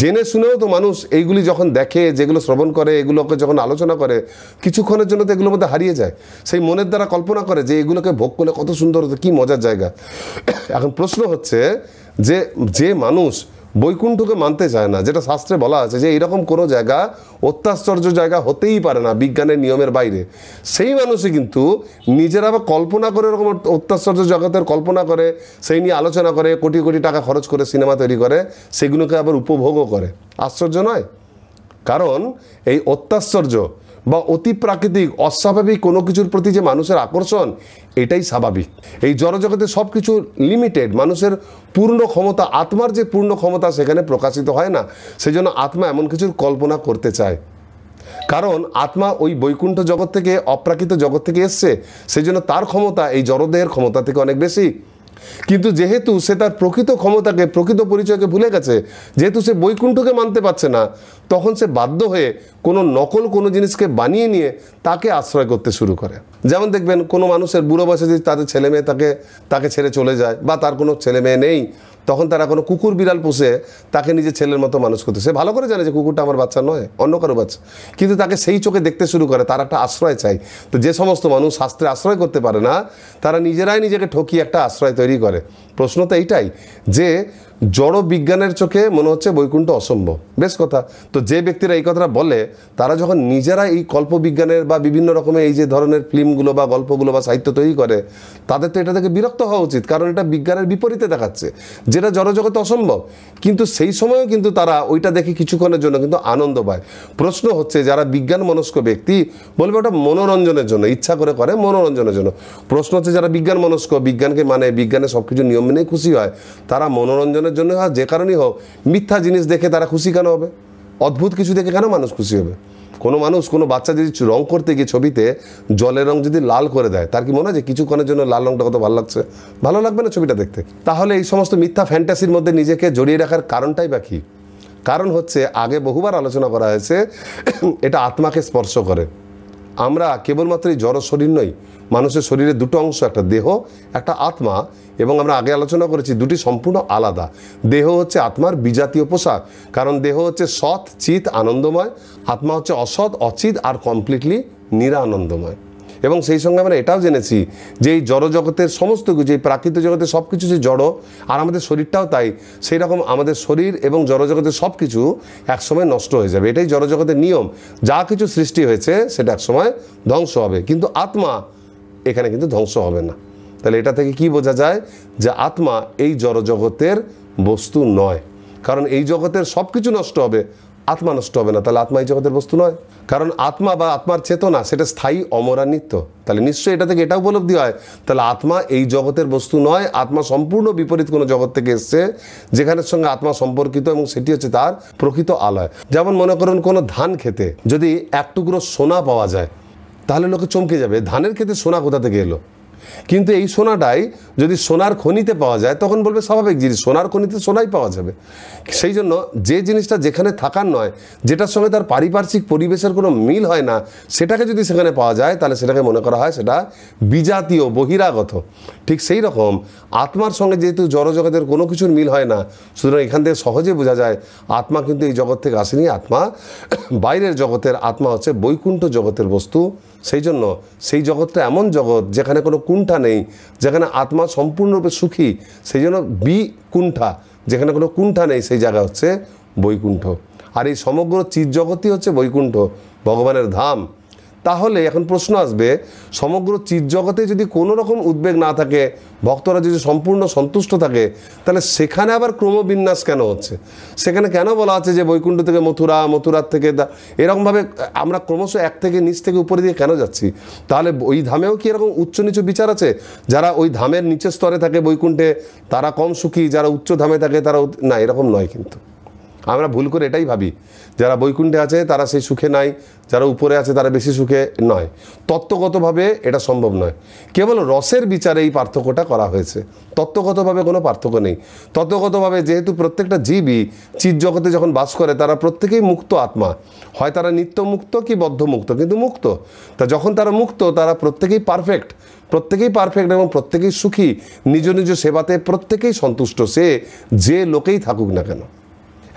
জেনে শুনেও তো মানুষ এইগুলি যখন দেখে যেগুলো শ্রবণ করে এগুলোকে যখন আলোচনা করে কিছুক্ষণের জন্য তো এগুলোর মধ্যে হারিয়ে যায় সেই মনের দ্বারা কল্পনা করে যে এগুলোকে ভোগ করলে কত সুন্দর হতো কী মজার জায়গা এখন প্রশ্ন হচ্ছে যে যে মানুষ বৈকুণ্ঠকে মানতে চায় না যেটা শাস্ত্রে বলা আছে যে এরকম কোনো জায়গা অত্যাশ্চর্য জায়গা হতেই পারে না বিজ্ঞানের নিয়মের বাইরে সেই মানুষই কিন্তু নিজেরা বা কল্পনা করে এরকম অত্যাশ্চর্য জগতের কল্পনা করে সেই নিয়ে আলোচনা করে কোটি কোটি টাকা খরচ করে সিনেমা তৈরি করে সেগুলোকে আবার উপভোগও করে আশ্চর্য নয় কারণ এই অত্যাশ্চর্য বা অতি প্রাকৃতিক অস্বাভাবিক কোনো কিছুর প্রতি যে মানুষের আকর্ষণ এটাই স্বাভাবিক এই জড়জগতে সব কিছু লিমিটেড মানুষের পূর্ণ ক্ষমতা আত্মার যে পূর্ণ ক্ষমতা সেখানে প্রকাশিত হয় না সেজন্য আত্মা এমন কিছুর কল্পনা করতে চায় কারণ আত্মা ওই বৈকুণ্ঠ জগৎ থেকে অপ্রাকৃত জগৎ থেকে এসছে সেজন্য তার ক্ষমতা এই জড়দেহের ক্ষমতা থেকে অনেক বেশি কিন্তু যেহেতু সে তার প্রকৃত ক্ষমতাকে প্রকৃত পরিচয়কে ভুলে গেছে যেহেতু সে বৈকুণ্ঠকে মানতে পারছে না তখন সে বাধ্য হয়ে কোনো নকল কোনো জিনিসকে বানিয়ে নিয়ে তাকে আশ্রয় করতে শুরু করে যেমন দেখবেন কোনো মানুষের বুড়ো বয়সে যদি তাদের ছেলে মেয়ে তাকে তাকে ছেড়ে চলে যায় বা তার কোনো ছেলে মেয়ে নেই তখন তারা কোনো কুকুর বিড়াল পুষে তাকে নিজের ছেলের মতো মানুষ করতে সে ভালো করে জানে যে কুকুরটা আমার বাচ্চা নয় অন্য কারো বাচ্চা কিন্তু তাকে সেই চোখে দেখতে শুরু করে তার একটা আশ্রয় চাই তো যে সমস্ত মানুষ শাস্ত্রে আশ্রয় করতে পারে না তারা নিজেরাই নিজেকে ঠকিয়ে একটা আশ্রয় তৈরি করে প্রশ্ন তো এইটাই যে জড় বিজ্ঞানের চোখে মনে হচ্ছে বৈকুণ্ঠ অসম্ভব বেশ কথা তো যে ব্যক্তিরা এই কথাটা বলে তারা যখন নিজেরা এই কল্পবিজ্ঞানের বা বিভিন্ন রকমের এই যে ধরনের ফিল্মগুলো বা গল্পগুলো বা সাহিত্য তৈরি করে তাদের তো এটা থেকে বিরক্ত হওয়া উচিত কারণ এটা বিজ্ঞানের বিপরীতে দেখাচ্ছে যেটা জড়জগতে অসম্ভব কিন্তু সেই সময়ও কিন্তু তারা ওইটা দেখে কিছুক্ষণের জন্য কিন্তু আনন্দ পায় প্রশ্ন হচ্ছে যারা বিজ্ঞান মনস্ক ব্যক্তি বলবে ওটা মনোরঞ্জনের জন্য ইচ্ছা করে করে মনোরঞ্জনের জন্য প্রশ্ন হচ্ছে যারা বিজ্ঞান মনস্ক বিজ্ঞানকে মানে বিজ্ঞানে সব কিছু নিয়ম মেনেই খুশি হয় তারা মনোরঞ্জনের কারণের জন্য যে কারণেই হোক মিথ্যা জিনিস দেখে তারা খুশি কেন হবে অদ্ভুত কিছু দেখে কেন মানুষ খুশি হবে কোনো মানুষ কোনো বাচ্চা যদি রং করতে গিয়ে ছবিতে জলের রং যদি লাল করে দেয় তার কি মনে হয় যে কিছুক্ষণের জন্য লাল রংটা কত ভালো লাগছে ভালো লাগবে না ছবিটা দেখতে তাহলে এই সমস্ত মিথ্যা ফ্যান্টাসির মধ্যে নিজেকে জড়িয়ে রাখার কারণটাই বা কী কারণ হচ্ছে আগে বহুবার আলোচনা করা হয়েছে এটা আত্মাকে স্পর্শ করে আমরা কেবলমাত্র এই জড় শরীর নই মানুষের শরীরে দুটো অংশ একটা দেহ একটা আত্মা এবং আমরা আগে আলোচনা করেছি দুটি সম্পূর্ণ আলাদা দেহ হচ্ছে আত্মার বিজাতীয় পোশাক কারণ দেহ হচ্ছে সৎ চিত আনন্দময় আত্মা হচ্ছে অসৎ অচিত আর কমপ্লিটলি নিরানন্দময় এবং সেই সঙ্গে আমরা এটাও জেনেছি যে এই জড় জগতের সমস্ত কিছু এই প্রাকৃত জগতের সব কিছু যে জড় আর আমাদের শরীরটাও তাই সেই রকম আমাদের শরীর এবং জড় জগতের সব কিছু একসময় নষ্ট হয়ে যাবে এটাই জড় জগতের নিয়ম যা কিছু সৃষ্টি হয়েছে সেটা একসময় ধ্বংস হবে কিন্তু আত্মা এখানে কিন্তু ধ্বংস হবে না তাহলে এটা থেকে কি বোঝা যায় যে আত্মা এই জড়জগতের বস্তু নয় কারণ এই জগতের সব কিছু নষ্ট হবে আত্মা নষ্ট হবে না তাহলে আত্মা এই জগতের বস্তু নয় কারণ আত্মা বা আত্মার চেতনা সেটা স্থায়ী অমরানিত্য তাহলে নিশ্চয়ই এটা থেকে এটা উপলব্ধি হয় তাহলে আত্মা এই জগতের বস্তু নয় আত্মা সম্পূর্ণ বিপরীত কোনো জগৎ থেকে এসছে যেখানের সঙ্গে আত্মা সম্পর্কিত এবং সেটি হচ্ছে তার প্রকৃত আলয় যেমন মনে করুন কোনো ধান খেতে যদি এক টুকরো সোনা পাওয়া যায় তাহলে লোকে চমকে যাবে ধানের ক্ষেতে সোনা কোথা থেকে এলো কিন্তু এই সোনাটাই যদি সোনার খনিতে পাওয়া যায় তখন বলবে স্বাভাবিক জিনিস সোনার খনিতে সোনাই পাওয়া যাবে সেই জন্য যে জিনিসটা যেখানে থাকার নয় যেটার সঙ্গে তার পারিপার্শ্বিক পরিবেশের কোনো মিল হয় না সেটাকে যদি সেখানে পাওয়া যায় তাহলে সেটাকে মনে করা হয় সেটা বিজাতীয় বহিরাগত ঠিক সেই রকম আত্মার সঙ্গে যেহেতু জড়জগতের কোনো কিছুর মিল হয় না সুতরাং এখান থেকে সহজে বোঝা যায় আত্মা কিন্তু এই জগৎ থেকে আসেনি আত্মা বাইরের জগতের আত্মা হচ্ছে বৈকুণ্ঠ জগতের বস্তু সেই জন্য সেই জগৎটা এমন জগৎ যেখানে কোনো কুণ্ঠা নেই যেখানে আত্মা সম্পূর্ণরূপে সুখী সেই জন্য বি কুণ্ঠা যেখানে কোনো কুণ্ঠা নেই সেই জায়গা হচ্ছে বৈকুণ্ঠ আর এই সমগ্র চিৎ জগৎই হচ্ছে বৈকুণ্ঠ ভগবানের ধাম তাহলে এখন প্রশ্ন আসবে সমগ্র চিত জগতে যদি কোনো রকম উদ্বেগ না থাকে ভক্তরা যদি সম্পূর্ণ সন্তুষ্ট থাকে তাহলে সেখানে আবার ক্রমবিন্যাস কেন হচ্ছে সেখানে কেন বলা আছে যে বৈকুণ্ঠ থেকে মথুরা মথুরার থেকে এরকমভাবে আমরা ক্রমশ এক থেকে নিচ থেকে উপরে দিয়ে কেন যাচ্ছি তাহলে ওই ধামেও কি এরকম উচ্চ নিচু বিচার আছে যারা ওই ধামের নিচের স্তরে থাকে বৈকুণ্ঠে তারা কম সুখী যারা উচ্চ ধামে থাকে তারা না এরকম নয় কিন্তু আমরা ভুল করে এটাই ভাবি যারা বৈকুণ্ঠে আছে তারা সেই সুখে নাই যারা উপরে আছে তারা বেশি সুখে নয় তত্ত্বগতভাবে এটা সম্ভব নয় কেবল রসের বিচারে এই পার্থক্যটা করা হয়েছে তত্ত্বগতভাবে কোনো পার্থক্য নেই তত্ত্বগতভাবে যেহেতু প্রত্যেকটা জীবই চির জগতে যখন বাস করে তারা প্রত্যেকেই মুক্ত আত্মা হয় তারা নিত্য মুক্ত কি বদ্ধ মুক্ত কিন্তু মুক্ত তা যখন তারা মুক্ত তারা প্রত্যেকেই পারফেক্ট প্রত্যেকেই পারফেক্ট এবং প্রত্যেকেই সুখী নিজ নিজ সেবাতে প্রত্যেকেই সন্তুষ্ট সে যে লোকেই থাকুক না কেন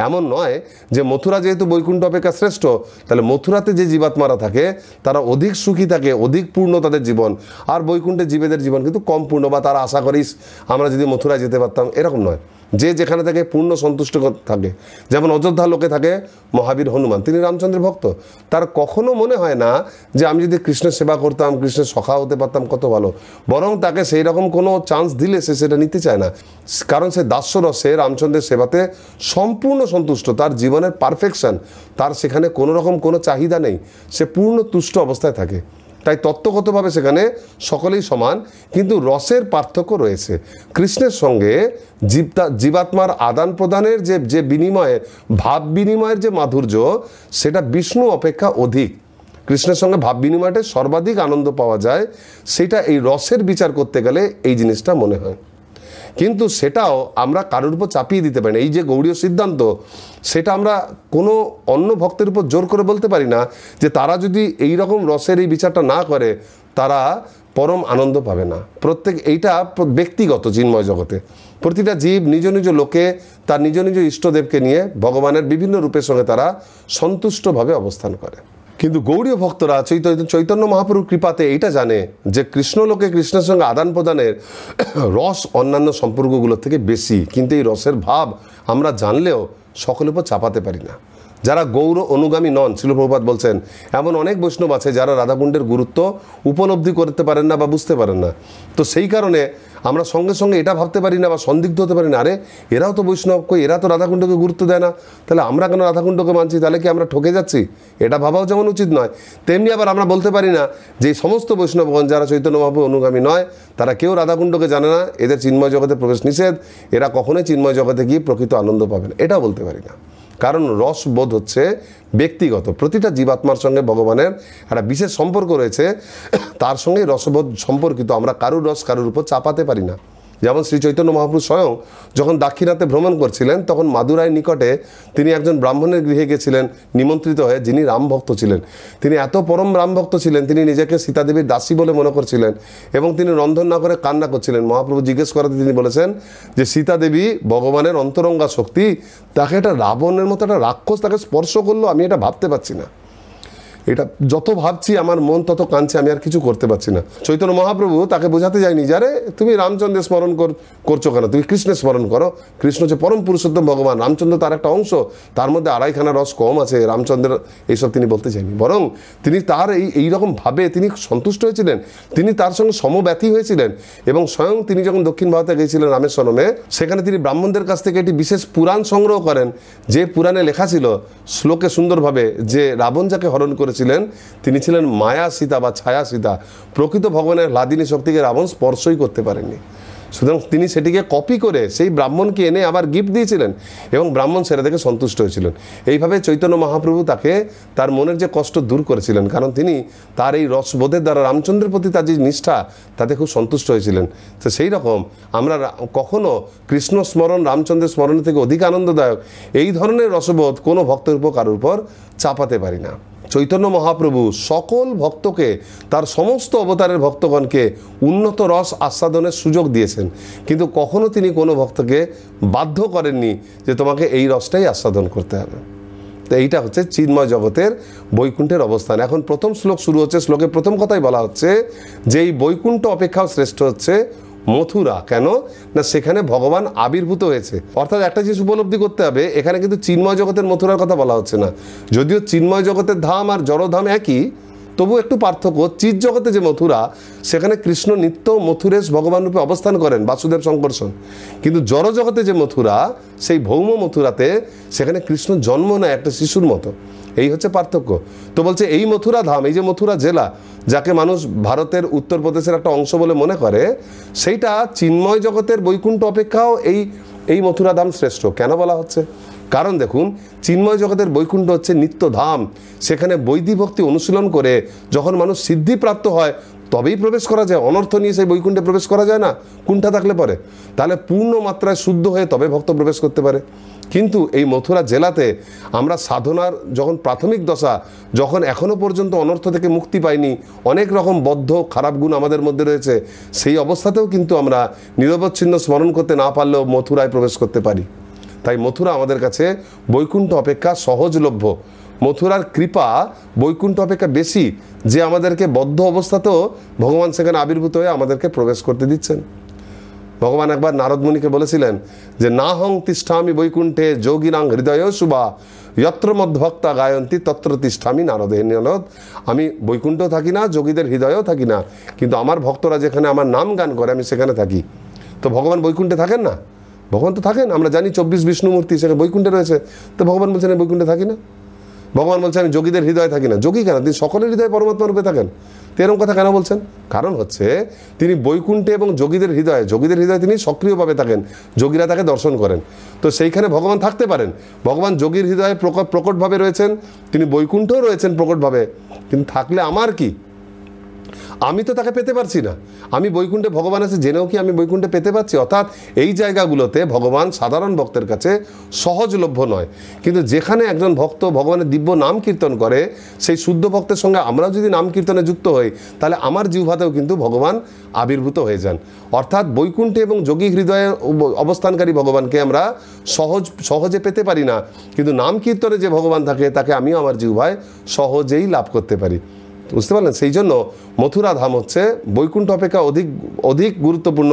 এমন নয় যে মথুরা যেহেতু বৈকুণ্ঠ অপেক্ষা শ্রেষ্ঠ তাহলে মথুরাতে যে জীবাত্মারা থাকে তারা অধিক সুখী থাকে অধিক পূর্ণ তাদের জীবন আর বৈকুণ্ঠে জীবেদের জীবন কিন্তু কম পূর্ণ বা তারা আশা করিস আমরা যদি মথুরায় যেতে পারতাম এরকম নয় যে যেখানে থাকে পূর্ণ সন্তুষ্ট থাকে যেমন অযোধ্যা লোকে থাকে মহাবীর হনুমান তিনি রামচন্দ্রের ভক্ত তার কখনো মনে হয় না যে আমি যদি কৃষ্ণের সেবা করতাম কৃষ্ণের সখা হতে পারতাম কত ভালো বরং তাকে সেই রকম কোনো চান্স দিলে সে সেটা নিতে চায় না কারণ সে দাস্যরসে রামচন্দ্রের সেবাতে সম্পূর্ণ সন্তুষ্ট তার জীবনের পারফেকশন তার সেখানে কোনো রকম কোনো চাহিদা নেই সে পূর্ণ তুষ্ট অবস্থায় থাকে তাই তত্ত্বগতভাবে সেখানে সকলেই সমান কিন্তু রসের পার্থক্য রয়েছে কৃষ্ণের সঙ্গে জীবতা জীবাত্মার আদান প্রদানের যে যে বিনিময়ের ভাব বিনিময়ের যে মাধুর্য সেটা বিষ্ণু অপেক্ষা অধিক কৃষ্ণের সঙ্গে ভাব বিনিময়টা সর্বাধিক আনন্দ পাওয়া যায় সেটা এই রসের বিচার করতে গেলে এই জিনিসটা মনে হয় কিন্তু সেটাও আমরা কারোর উপর চাপিয়ে দিতে পারি না এই যে গৌড়ীয় সিদ্ধান্ত সেটা আমরা কোনো অন্য ভক্তের উপর জোর করে বলতে পারি না যে তারা যদি এই রকম রসের এই বিচারটা না করে তারা পরম আনন্দ পাবে না প্রত্যেক এইটা ব্যক্তিগত চিন্ময় জগতে প্রতিটা জীব নিজ নিজ লোকে তার নিজ নিজ ইষ্টদেবকে নিয়ে ভগবানের বিভিন্ন রূপের সঙ্গে তারা সন্তুষ্টভাবে অবস্থান করে কিন্তু গৌড়ীয় ভক্তরা চৈতন্য মহাপ্রভুর কৃপাতে এইটা জানে যে কৃষ্ণলোকে কৃষ্ণের সঙ্গে আদান প্রদানের রস অন্যান্য সম্পর্কগুলোর থেকে বেশি কিন্তু এই রসের ভাব আমরা জানলেও সকলের উপর চাপাতে পারি না যারা গৌর অনুগামী নন শিলপ্রপাত বলছেন এমন অনেক বৈষ্ণব আছে যারা রাধাকুণ্ডের গুরুত্ব উপলব্ধি করতে পারেন না বা বুঝতে পারেন না তো সেই কারণে আমরা সঙ্গে সঙ্গে এটা ভাবতে পারি না বা সন্দিগ্ধ হতে পারি না আরে এরাও তো বৈষ্ণব কই এরা তো রাধাকুণ্ডকে গুরুত্ব দেয় না তাহলে আমরা কেন রাধাকুণ্ডকে মানছি তাহলে কি আমরা ঠকে যাচ্ছি এটা ভাবাও যেমন উচিত নয় তেমনি আবার আমরা বলতে পারি না যে সমস্ত বৈষ্ণবগণ যারা চৈতন্যভাবে অনুগামী নয় তারা কেউ রাধাকুণ্ডকে জানে না এদের চিন্ময় জগতে প্রবেশ নিষেধ এরা কখনোই চিন্ময় জগতে গিয়ে প্রকৃত আনন্দ পাবে না এটাও বলতে পারি না কারণ রসবোধ হচ্ছে ব্যক্তিগত প্রতিটা জীবাত্মার সঙ্গে ভগবানের একটা বিশেষ সম্পর্ক রয়েছে তার সঙ্গে রসবোধ সম্পর্কিত আমরা কারুর রস কারুর উপর চাপাতে পারি না যেমন শ্রী চৈতন্য মহাপুরুষ স্বয়ং যখন দাক্ষিণাতে ভ্রমণ করছিলেন তখন মাদুরাই নিকটে তিনি একজন ব্রাহ্মণের গৃহে গেছিলেন নিমন্ত্রিত হয়ে যিনি রামভক্ত ছিলেন তিনি এত পরম রামভক্ত ছিলেন তিনি নিজেকে সীতাদেবীর দাসী বলে মনে করছিলেন এবং তিনি রন্ধন না করে কান্না করছিলেন মহাপ্রভু জিজ্ঞেস করাতে তিনি বলেছেন যে সীতাদেবী ভগবানের অন্তরঙ্গা শক্তি তাকে একটা রাবণের মতো একটা রাক্ষস তাকে স্পর্শ করলো আমি এটা ভাবতে পারছি না এটা যত ভাবছি আমার মন তত কাঁদছে আমি আর কিছু করতে পারছি না চৈতন্য মহাপ্রভু তাকে বোঝাতে যায়নি যারে তুমি রামচন্দ্রের স্মরণ করছো কেন তুমি কৃষ্ণের স্মরণ করো কৃষ্ণ হচ্ছে পরম পুরুষোত্তম ভগবান রামচন্দ্র তার একটা অংশ তার মধ্যে আড়াইখানা রস কম আছে রামচন্দ্রের এইসব তিনি বলতে চাইনি বরং তিনি তার এই এইরকম ভাবে তিনি সন্তুষ্ট হয়েছিলেন তিনি তার সঙ্গে সমব্যথী হয়েছিলেন এবং স্বয়ং তিনি যখন দক্ষিণ ভারতে গিয়েছিলেন রামেশ্বরমে সেখানে তিনি ব্রাহ্মণদের কাছ থেকে একটি বিশেষ পুরাণ সংগ্রহ করেন যে পুরাণে লেখা ছিল শ্লোকে সুন্দরভাবে যে রাবণ যাকে হরণ করে ছিলেন তিনি ছিলেন মায়া সীতা বা ছায়া সীতা প্রকৃত ভগবানের লাদিনী শক্তিকে রাবণ স্পর্শই করতে পারেননি সুতরাং তিনি সেটিকে কপি করে সেই ব্রাহ্মণকে এনে আবার গিফট দিয়েছিলেন এবং ব্রাহ্মণ সেটা থেকে সন্তুষ্ট হয়েছিলেন এইভাবে চৈতন্য মহাপ্রভু তাকে তার মনের যে কষ্ট দূর করেছিলেন কারণ তিনি তার এই রসবোধের দ্বারা রামচন্দ্রের প্রতি তার যে নিষ্ঠা তাতে খুব সন্তুষ্ট হয়েছিলেন তো সেই রকম আমরা কখনও কৃষ্ণ স্মরণ রামচন্দ্রের স্মরণের থেকে অধিক আনন্দদায়ক এই ধরনের রসবোধ কোনো ভক্তের উপর কারোর উপর চাপাতে পারি না চৈতন্য মহাপ্রভু সকল ভক্তকে তার সমস্ত অবতারের ভক্তগণকে উন্নত রস আস্বাদনের সুযোগ দিয়েছেন কিন্তু কখনো তিনি কোনো ভক্তকে বাধ্য করেননি যে তোমাকে এই রসটাই আস্বাদন করতে হবে তো এইটা হচ্ছে চিন্ময় জগতের বৈকুণ্ঠের অবস্থান এখন প্রথম শ্লোক শুরু হচ্ছে শ্লোকে প্রথম কথাই বলা হচ্ছে যে এই বৈকুণ্ঠ অপেক্ষাও শ্রেষ্ঠ হচ্ছে মথুরা কেন না সেখানে ভগবান আবির্ভূত হয়েছে অর্থাৎ একটা জিনিস উপলব্ধি করতে হবে এখানে কিন্তু চিন্ময় জগতের মথুরার কথা বলা হচ্ছে না যদিও চিন্ময় জগতের ধাম আর জড়ধাম একই তবু একটু পার্থক্য চির জগতে যে মথুরা সেখানে কৃষ্ণ নিত্য মথুরেশ ভগবান রূপে অবস্থান করেন বাসুদেব সংকর্ষণ কিন্তু জড় জগতে যে মথুরা সেই ভৌম মথুরাতে সেখানে কৃষ্ণ জন্ম নেয় একটা শিশুর মতো এই হচ্ছে পার্থক্য তো বলছে এই মথুরা ধাম এই যে মথুরা জেলা যাকে মানুষ ভারতের উত্তরপ্রদেশের একটা অংশ বলে মনে করে সেইটা চিন্ময় জগতের বৈকুণ্ঠ অপেক্ষাও এই এই মথুরা ধাম শ্রেষ্ঠ কেন বলা হচ্ছে কারণ দেখুন চিন্ময় জগতের বৈকুণ্ঠ হচ্ছে নিত্যধাম সেখানে বৈধি ভক্তি অনুশীলন করে যখন মানুষ সিদ্ধিপ্রাপ্ত হয় তবেই প্রবেশ করা যায় অনর্থ নিয়ে সেই বৈকুণ্ঠে প্রবেশ করা যায় না কুণ্ঠা থাকলে পরে তাহলে পূর্ণ মাত্রায় শুদ্ধ হয়ে তবে ভক্ত প্রবেশ করতে পারে কিন্তু এই মথুরা জেলাতে আমরা সাধনার যখন প্রাথমিক দশা যখন এখনও পর্যন্ত অনর্থ থেকে মুক্তি পাইনি অনেক রকম বদ্ধ খারাপ গুণ আমাদের মধ্যে রয়েছে সেই অবস্থাতেও কিন্তু আমরা নিরবচ্ছিন্ন স্মরণ করতে না পারলেও মথুরায় প্রবেশ করতে পারি তাই মথুরা আমাদের কাছে বৈকুণ্ঠ অপেক্ষা সহজলভ্য মথুরার কৃপা বৈকুণ্ঠ অপেক্ষা বেশি যে আমাদেরকে বদ্ধ অবস্থাতেও ভগবান সেখানে আবির্ভূত হয়ে আমাদেরকে প্রবেশ করতে দিচ্ছেন ভগবান একবার নারদমুনিকে বলেছিলেন যে না হং তিষ্ঠামি বৈকুণ্ঠে যোগিনাং হৃদয় শুভা যত্র মধ্যভক্তা গায়ন্তী তত্র তিষ্ঠামি নারদে নারদ আমি বৈকুণ্ঠ থাকি না যোগীদের হৃদয়েও থাকি না কিন্তু আমার ভক্তরা যেখানে আমার নাম গান করে আমি সেখানে থাকি তো ভগবান বৈকুণ্ঠে থাকেন না ভগবান তো থাকেন আমরা জানি চব্বিশ বিষ্ণুমূর্তি সেখানে বৈকুণ্ঠে রয়েছে তো ভগবান বলছেন বৈকুণ্ঠে থাকি না ভগবান বলছেন আমি যোগীদের হৃদয় থাকি না যোগী কেন তিনি সকলের হৃদয়ে পরমাত্মা রূপে থাকেন তেরম কথা কেন বলছেন কারণ হচ্ছে তিনি বৈকুণ্ঠে এবং যোগীদের হৃদয়ে যোগীদের হৃদয়ে তিনি সক্রিয়ভাবে থাকেন যোগীরা তাকে দর্শন করেন তো সেইখানে ভগবান থাকতে পারেন ভগবান যোগীর হৃদয়ে প্রকট প্রকটভাবে রয়েছেন তিনি বৈকুণ্ঠেও রয়েছেন প্রকটভাবে কিন্তু থাকলে আমার কি আমি তো তাকে পেতে পারছি না আমি বৈকুণ্ঠে ভগবান আছে জেনেও কি আমি বৈকুণ্ঠে পেতে পারছি অর্থাৎ এই জায়গাগুলোতে ভগবান সাধারণ ভক্তের কাছে সহজলভ্য নয় কিন্তু যেখানে একজন ভক্ত ভগবানের দিব্য নাম কীর্তন করে সেই শুদ্ধ ভক্তের সঙ্গে আমরাও যদি নাম কীর্তনে যুক্ত হই তাহলে আমার জিহ্বাতেও কিন্তু ভগবান আবির্ভূত হয়ে যান অর্থাৎ বৈকুণ্ঠে এবং যোগী হৃদয়ে অবস্থানকারী ভগবানকে আমরা সহজ সহজে পেতে পারি না কিন্তু নাম কীর্তনে যে ভগবান থাকে তাকে আমিও আমার জিহ্বায় সহজেই লাভ করতে পারি বুঝতে পারলেন সেই জন্য মথুরা ধাম হচ্ছে বৈকুণ্ঠ অপেক্ষা অধিক অধিক গুরুত্বপূর্ণ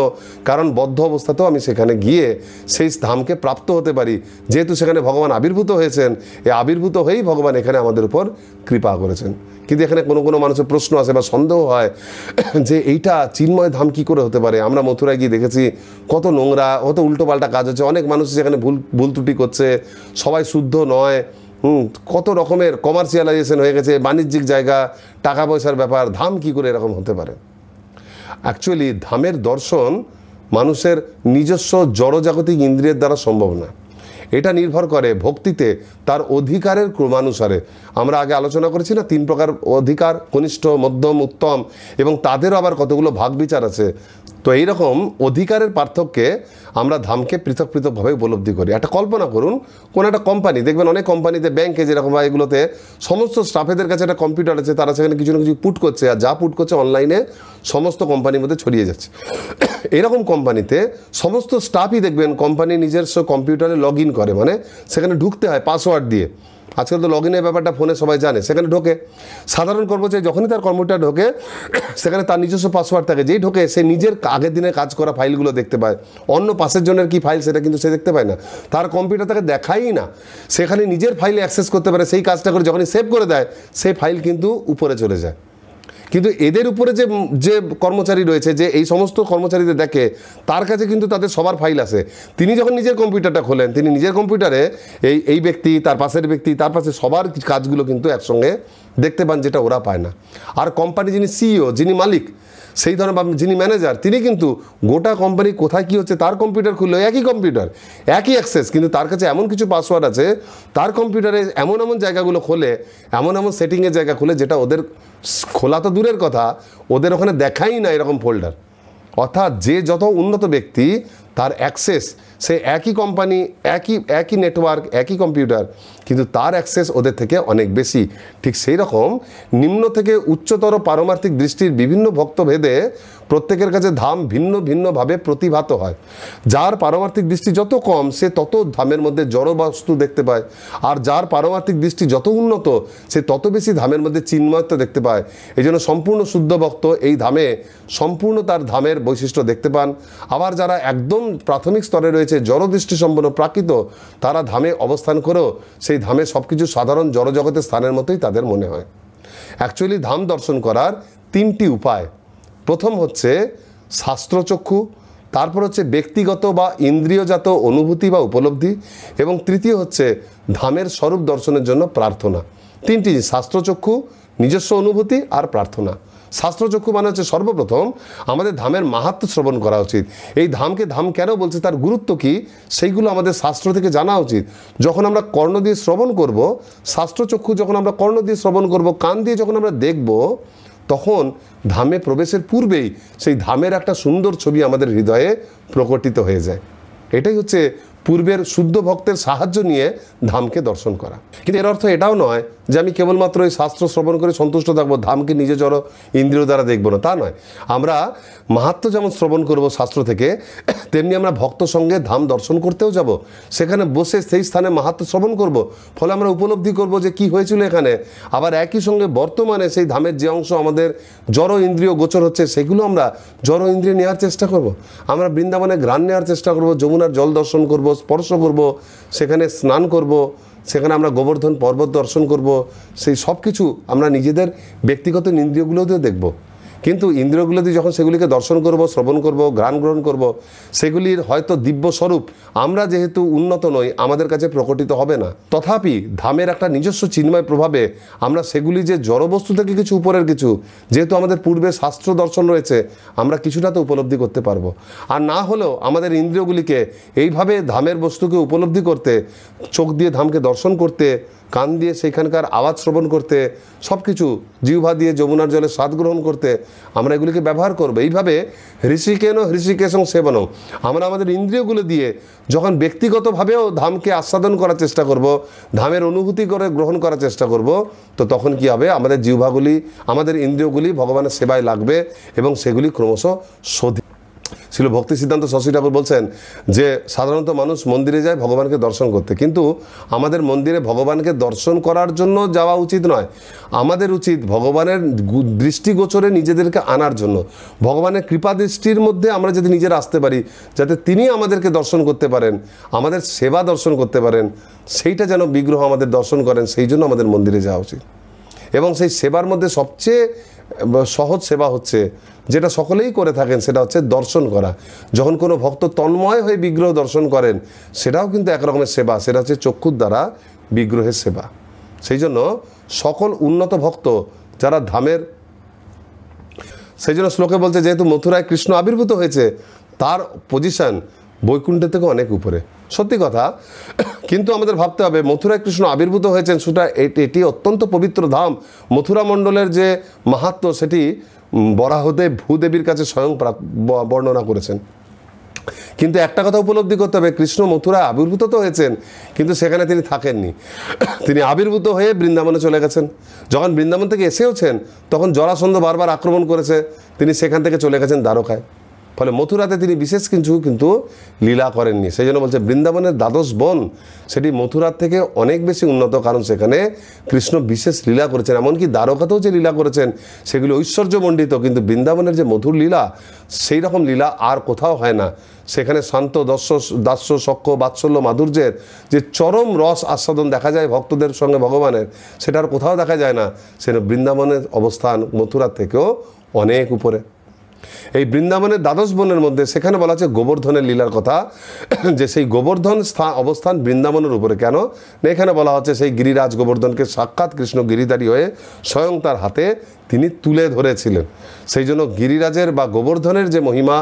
কারণ বদ্ধ অবস্থাতেও আমি সেখানে গিয়ে সেই ধামকে প্রাপ্ত হতে পারি যেহেতু সেখানে ভগবান আবির্ভূত হয়েছেন এ আবির্ভূত হয়েই ভগবান এখানে আমাদের উপর কৃপা করেছেন কিন্তু এখানে কোনো কোনো মানুষের প্রশ্ন আসে বা সন্দেহ হয় যে এইটা চিন্ময় ধাম কি করে হতে পারে আমরা মথুরায় গিয়ে দেখেছি কত নোংরা কত উল্টোপাল্টা কাজ হচ্ছে অনেক মানুষ সেখানে ভুল ভুল ত্রুটি করছে সবাই শুদ্ধ নয় হুম কত রকমের কমার্শিয়ালাইজেশন হয়ে গেছে বাণিজ্যিক জায়গা টাকা পয়সার ব্যাপার ধাম কি করে এরকম হতে পারে অ্যাকচুয়ালি ধামের দর্শন মানুষের নিজস্ব জড়জাগতিক ইন্দ্রিয়ের দ্বারা সম্ভব না এটা নির্ভর করে ভক্তিতে তার অধিকারের ক্রমানুসারে আমরা আগে আলোচনা করেছি না তিন প্রকার অধিকার কনিষ্ঠ মধ্যম উত্তম এবং তাদেরও আবার কতগুলো ভাগ বিচার আছে তো এইরকম অধিকারের পার্থক্যে আমরা ধামকে পৃথক পৃথকভাবে উপলব্ধি করি একটা কল্পনা করুন কোনো একটা কোম্পানি দেখবেন অনেক কোম্পানিতে ব্যাংকে যেরকম বা এগুলোতে সমস্ত স্টাফেদের কাছে একটা কম্পিউটার আছে তারা সেখানে কিছু না কিছু পুট করছে আর যা পুট করছে অনলাইনে সমস্ত কোম্পানির মধ্যে ছড়িয়ে যাচ্ছে এরকম কোম্পানিতে সমস্ত স্টাফই দেখবেন কোম্পানি নিজস্ব কম্পিউটারে লগ ইন করে মানে সেখানে ঢুকতে হয় পাসওয়ার্ড দিয়ে আজকাল তো লগ ইনের ব্যাপারটা ফোনে সবাই জানে সেখানে ঢোকে সাধারণ কর্মচারী যখনই তার কম্পিউটার ঢোকে সেখানে তার নিজস্ব পাসওয়ার্ড থাকে যেই ঢোকে সে নিজের আগের দিনে কাজ করা ফাইলগুলো দেখতে পায় অন্য পাশের জনের কি ফাইল সেটা কিন্তু সে দেখতে পায় না তার কম্পিউটার তাকে দেখাই না সেখানে নিজের ফাইলে অ্যাক্সেস করতে পারে সেই কাজটা করে যখনই সেভ করে দেয় সেই ফাইল কিন্তু উপরে চলে যায় কিন্তু এদের উপরে যে যে কর্মচারী রয়েছে যে এই সমস্ত কর্মচারীদের দেখে তার কাছে কিন্তু তাদের সবার ফাইল আছে তিনি যখন নিজের কম্পিউটারটা খোলেন তিনি নিজের কম্পিউটারে এই এই ব্যক্তি তার পাশের ব্যক্তি তার পাশে সবার কাজগুলো কিন্তু একসঙ্গে দেখতে পান যেটা ওরা পায় না আর কোম্পানি যিনি সিইও যিনি মালিক সেই ধরনের যিনি ম্যানেজার তিনি কিন্তু গোটা কোম্পানি কোথায় কী হচ্ছে তার কম্পিউটার খুললো একই কম্পিউটার একই অ্যাক্সেস কিন্তু তার কাছে এমন কিছু পাসওয়ার্ড আছে তার কম্পিউটারে এমন এমন জায়গাগুলো খোলে এমন এমন সেটিংয়ের জায়গা খুলে যেটা ওদের খোলা তো দূরের কথা ওদের ওখানে দেখাই না এরকম ফোল্ডার অর্থাৎ যে যত উন্নত ব্যক্তি তার অ্যাক্সেস সে একই কোম্পানি একই একই নেটওয়ার্ক একই কম্পিউটার কিন্তু তার অ্যাক্সেস ওদের থেকে অনেক বেশি ঠিক সেই রকম নিম্ন থেকে উচ্চতর পারমার্থিক দৃষ্টির বিভিন্ন ভক্তভেদে প্রত্যেকের কাছে ধাম ভিন্ন ভিন্নভাবে প্রতিভাত হয় যার পারমার্থিক দৃষ্টি যত কম সে তত ধামের মধ্যে জড়বস্তু দেখতে পায় আর যার পারমার্থিক দৃষ্টি যত উন্নত সে তত বেশি ধামের মধ্যে চিন্ময়ত্ব দেখতে পায় এই জন্য সম্পূর্ণ শুদ্ধ ভক্ত এই ধামে সম্পূর্ণ তার ধামের বৈশিষ্ট্য দেখতে পান আবার যারা একদম প্রাথমিক স্তরে রয়েছে জড়দৃষ্টি সম্পন্ন প্রাকৃত তারা ধামে অবস্থান করেও সেই ধামে সব কিছু সাধারণ জড়জগতের স্থানের মতোই তাদের মনে হয় অ্যাকচুয়ালি ধাম দর্শন করার তিনটি উপায় প্রথম হচ্ছে শাস্ত্রচক্ষু তারপর হচ্ছে ব্যক্তিগত বা ইন্দ্রিয়জাত অনুভূতি বা উপলব্ধি এবং তৃতীয় হচ্ছে ধামের স্বরূপ দর্শনের জন্য প্রার্থনা তিনটি শাস্ত্রচক্ষু নিজস্ব অনুভূতি আর প্রার্থনা শাস্ত্রচক্ষু মানে হচ্ছে সর্বপ্রথম আমাদের ধামের মাহাত্ম শ্রবণ করা উচিত এই ধামকে ধাম কেন বলছে তার গুরুত্ব কি সেইগুলো আমাদের শাস্ত্র থেকে জানা উচিত যখন আমরা কর্ণ দিয়ে শ্রবণ করব শাস্ত্রচক্ষু যখন আমরা কর্ণ দিয়ে শ্রবণ করব কান দিয়ে যখন আমরা দেখব তখন ধামে প্রবেশের পূর্বেই সেই ধামের একটা সুন্দর ছবি আমাদের হৃদয়ে প্রকটিত হয়ে যায় এটাই হচ্ছে পূর্বের শুদ্ধ ভক্তের সাহায্য নিয়ে ধামকে দর্শন করা কিন্তু এর অর্থ এটাও নয় যে আমি কেবলমাত্র এই শাস্ত্র শ্রবণ করে সন্তুষ্ট থাকবো ধামকে নিজে জড় ইন্দ্রিয় দ্বারা দেখবো না তা নয় আমরা মাহাত্ম যেমন শ্রবণ করব শাস্ত্র থেকে তেমনি আমরা ভক্ত সঙ্গে ধাম দর্শন করতেও যাব সেখানে বসে সেই স্থানে মাহাত্ম শ্রবণ করব ফলে আমরা উপলব্ধি করব যে কি হয়েছিল এখানে আবার একই সঙ্গে বর্তমানে সেই ধামের যে অংশ আমাদের জড় ইন্দ্রিয় গোচর হচ্ছে সেগুলো আমরা জড় ইন্দ্রিয় নেওয়ার চেষ্টা করব। আমরা বৃন্দাবনে ঘ্রাণ নেওয়ার চেষ্টা করব যমুনার জল দর্শন করব স্পর্শ করব সেখানে স্নান করব সেখানে আমরা গোবর্ধন পর্বত দর্শন করব সেই সব কিছু আমরা নিজেদের ব্যক্তিগত ইন্দ্রিয়গুলোতে দেখব কিন্তু ইন্দ্রিয়গুলো দিয়ে যখন সেগুলিকে দর্শন করব শ্রবণ করব গ্রাণ গ্রহণ করব সেগুলির হয়তো দিব্য স্বরূপ আমরা যেহেতু উন্নত নই আমাদের কাছে প্রকটিত হবে না তথাপি ধামের একটা নিজস্ব চিন্ময় প্রভাবে আমরা সেগুলি যে জড়বস্তু থেকে কিছু উপরের কিছু যেহেতু আমাদের পূর্বে শাস্ত্র দর্শন রয়েছে আমরা কিছুটা তো উপলব্ধি করতে পারবো আর না হলেও আমাদের ইন্দ্রিয়গুলিকে এইভাবে ধামের বস্তুকে উপলব্ধি করতে চোখ দিয়ে ধামকে দর্শন করতে কান দিয়ে সেখানকার আওয়াজ শ্রবণ করতে সব কিছু জিহ্বা দিয়ে যমুনার জলে স্বাদ গ্রহণ করতে আমরা এগুলিকে ব্যবহার করবো এইভাবে হৃষিকেন হৃষিকেশন সেবন আমরা আমাদের ইন্দ্রিয়গুলো দিয়ে যখন ব্যক্তিগতভাবেও ধামকে আস্বাদন করার চেষ্টা করব ধামের অনুভূতি করে গ্রহণ করার চেষ্টা করব তো তখন কি হবে আমাদের জিহ্বাগুলি আমাদের ইন্দ্রিয়গুলি ভগবানের সেবায় লাগবে এবং সেগুলি ক্রমশ শোধ ছিল ভক্তি সিদ্ধান্ত শশী ঠাকুর বলছেন যে সাধারণত মানুষ মন্দিরে যায় ভগবানকে দর্শন করতে কিন্তু আমাদের মন্দিরে ভগবানকে দর্শন করার জন্য যাওয়া উচিত নয় আমাদের উচিত ভগবানের দৃষ্টিগোচরে নিজেদেরকে আনার জন্য ভগবানের কৃপা দৃষ্টির মধ্যে আমরা যদি নিজেরা আসতে পারি যাতে তিনি আমাদেরকে দর্শন করতে পারেন আমাদের সেবা দর্শন করতে পারেন সেইটা যেন বিগ্রহ আমাদের দর্শন করেন সেই জন্য আমাদের মন্দিরে যাওয়া উচিত এবং সেই সেবার মধ্যে সবচেয়ে সহজ সেবা হচ্ছে যেটা সকলেই করে থাকেন সেটা হচ্ছে দর্শন করা যখন কোনো ভক্ত তন্ময় হয়ে বিগ্রহ দর্শন করেন সেটাও কিন্তু একরকমের সেবা সেটা হচ্ছে চক্ষুর দ্বারা বিগ্রহের সেবা সেই জন্য সকল উন্নত ভক্ত যারা ধামের সেই জন্য শ্লোকে বলছে যেহেতু মথুরায় কৃষ্ণ আবির্ভূত হয়েছে তার পজিশান বৈকুণ্ঠের থেকে অনেক উপরে সত্যি কথা কিন্তু আমাদের ভাবতে হবে মথুরায় কৃষ্ণ আবির্ভূত হয়েছেন সেটা এটি অত্যন্ত পবিত্র ধাম মথুরা মণ্ডলের যে মাহাত্ম সেটি বরাহতে ভূদেবীর কাছে স্বয়ং বর্ণনা করেছেন কিন্তু একটা কথা উপলব্ধি করতে হবে কৃষ্ণ মথুরা আবির্ভূত তো হয়েছেন কিন্তু সেখানে তিনি থাকেননি তিনি আবির্ভূত হয়ে বৃন্দাবনে চলে গেছেন যখন বৃন্দাবন থেকে এসেওছেন তখন জরাসন্ধ বারবার আক্রমণ করেছে তিনি সেখান থেকে চলে গেছেন দ্বারকায় ফলে মথুরাতে তিনি বিশেষ কিছু কিন্তু লীলা করেননি সেই জন্য বলছে বৃন্দাবনের দ্বাদশ বন সেটি মথুরার থেকে অনেক বেশি উন্নত কারণ সেখানে কৃষ্ণ বিশেষ লীলা করেছেন এমনকি দ্বারকাতেও যে লীলা করেছেন সেগুলি ঐশ্বর্যমণ্ডিত কিন্তু বৃন্দাবনের যে মধুর লীলা সেই রকম লীলা আর কোথাও হয় না সেখানে শান্ত দস্য দাস্য সক্ষ বাৎসল্য মাধুর্যের যে চরম রস আস্বাদন দেখা যায় ভক্তদের সঙ্গে ভগবানের সেটা আর কোথাও দেখা যায় না সেটা বৃন্দাবনের অবস্থান মথুরার থেকেও অনেক উপরে এই বৃন্দাবনের দ্বাদশ বনের মধ্যে সেখানে বলা আছে গোবর্ধনের লীলার কথা যে সেই গোবর্ধন স্থান অবস্থান বৃন্দাবনের উপরে কেন এখানে বলা হচ্ছে সেই গিরিরাজ গোবর্ধনকে সাক্ষাৎ কৃষ্ণ গিরিধারী হয়ে স্বয়ং তার হাতে তিনি তুলে ধরেছিলেন সেই জন্য গিরিরাজের বা গোবর্ধনের যে মহিমা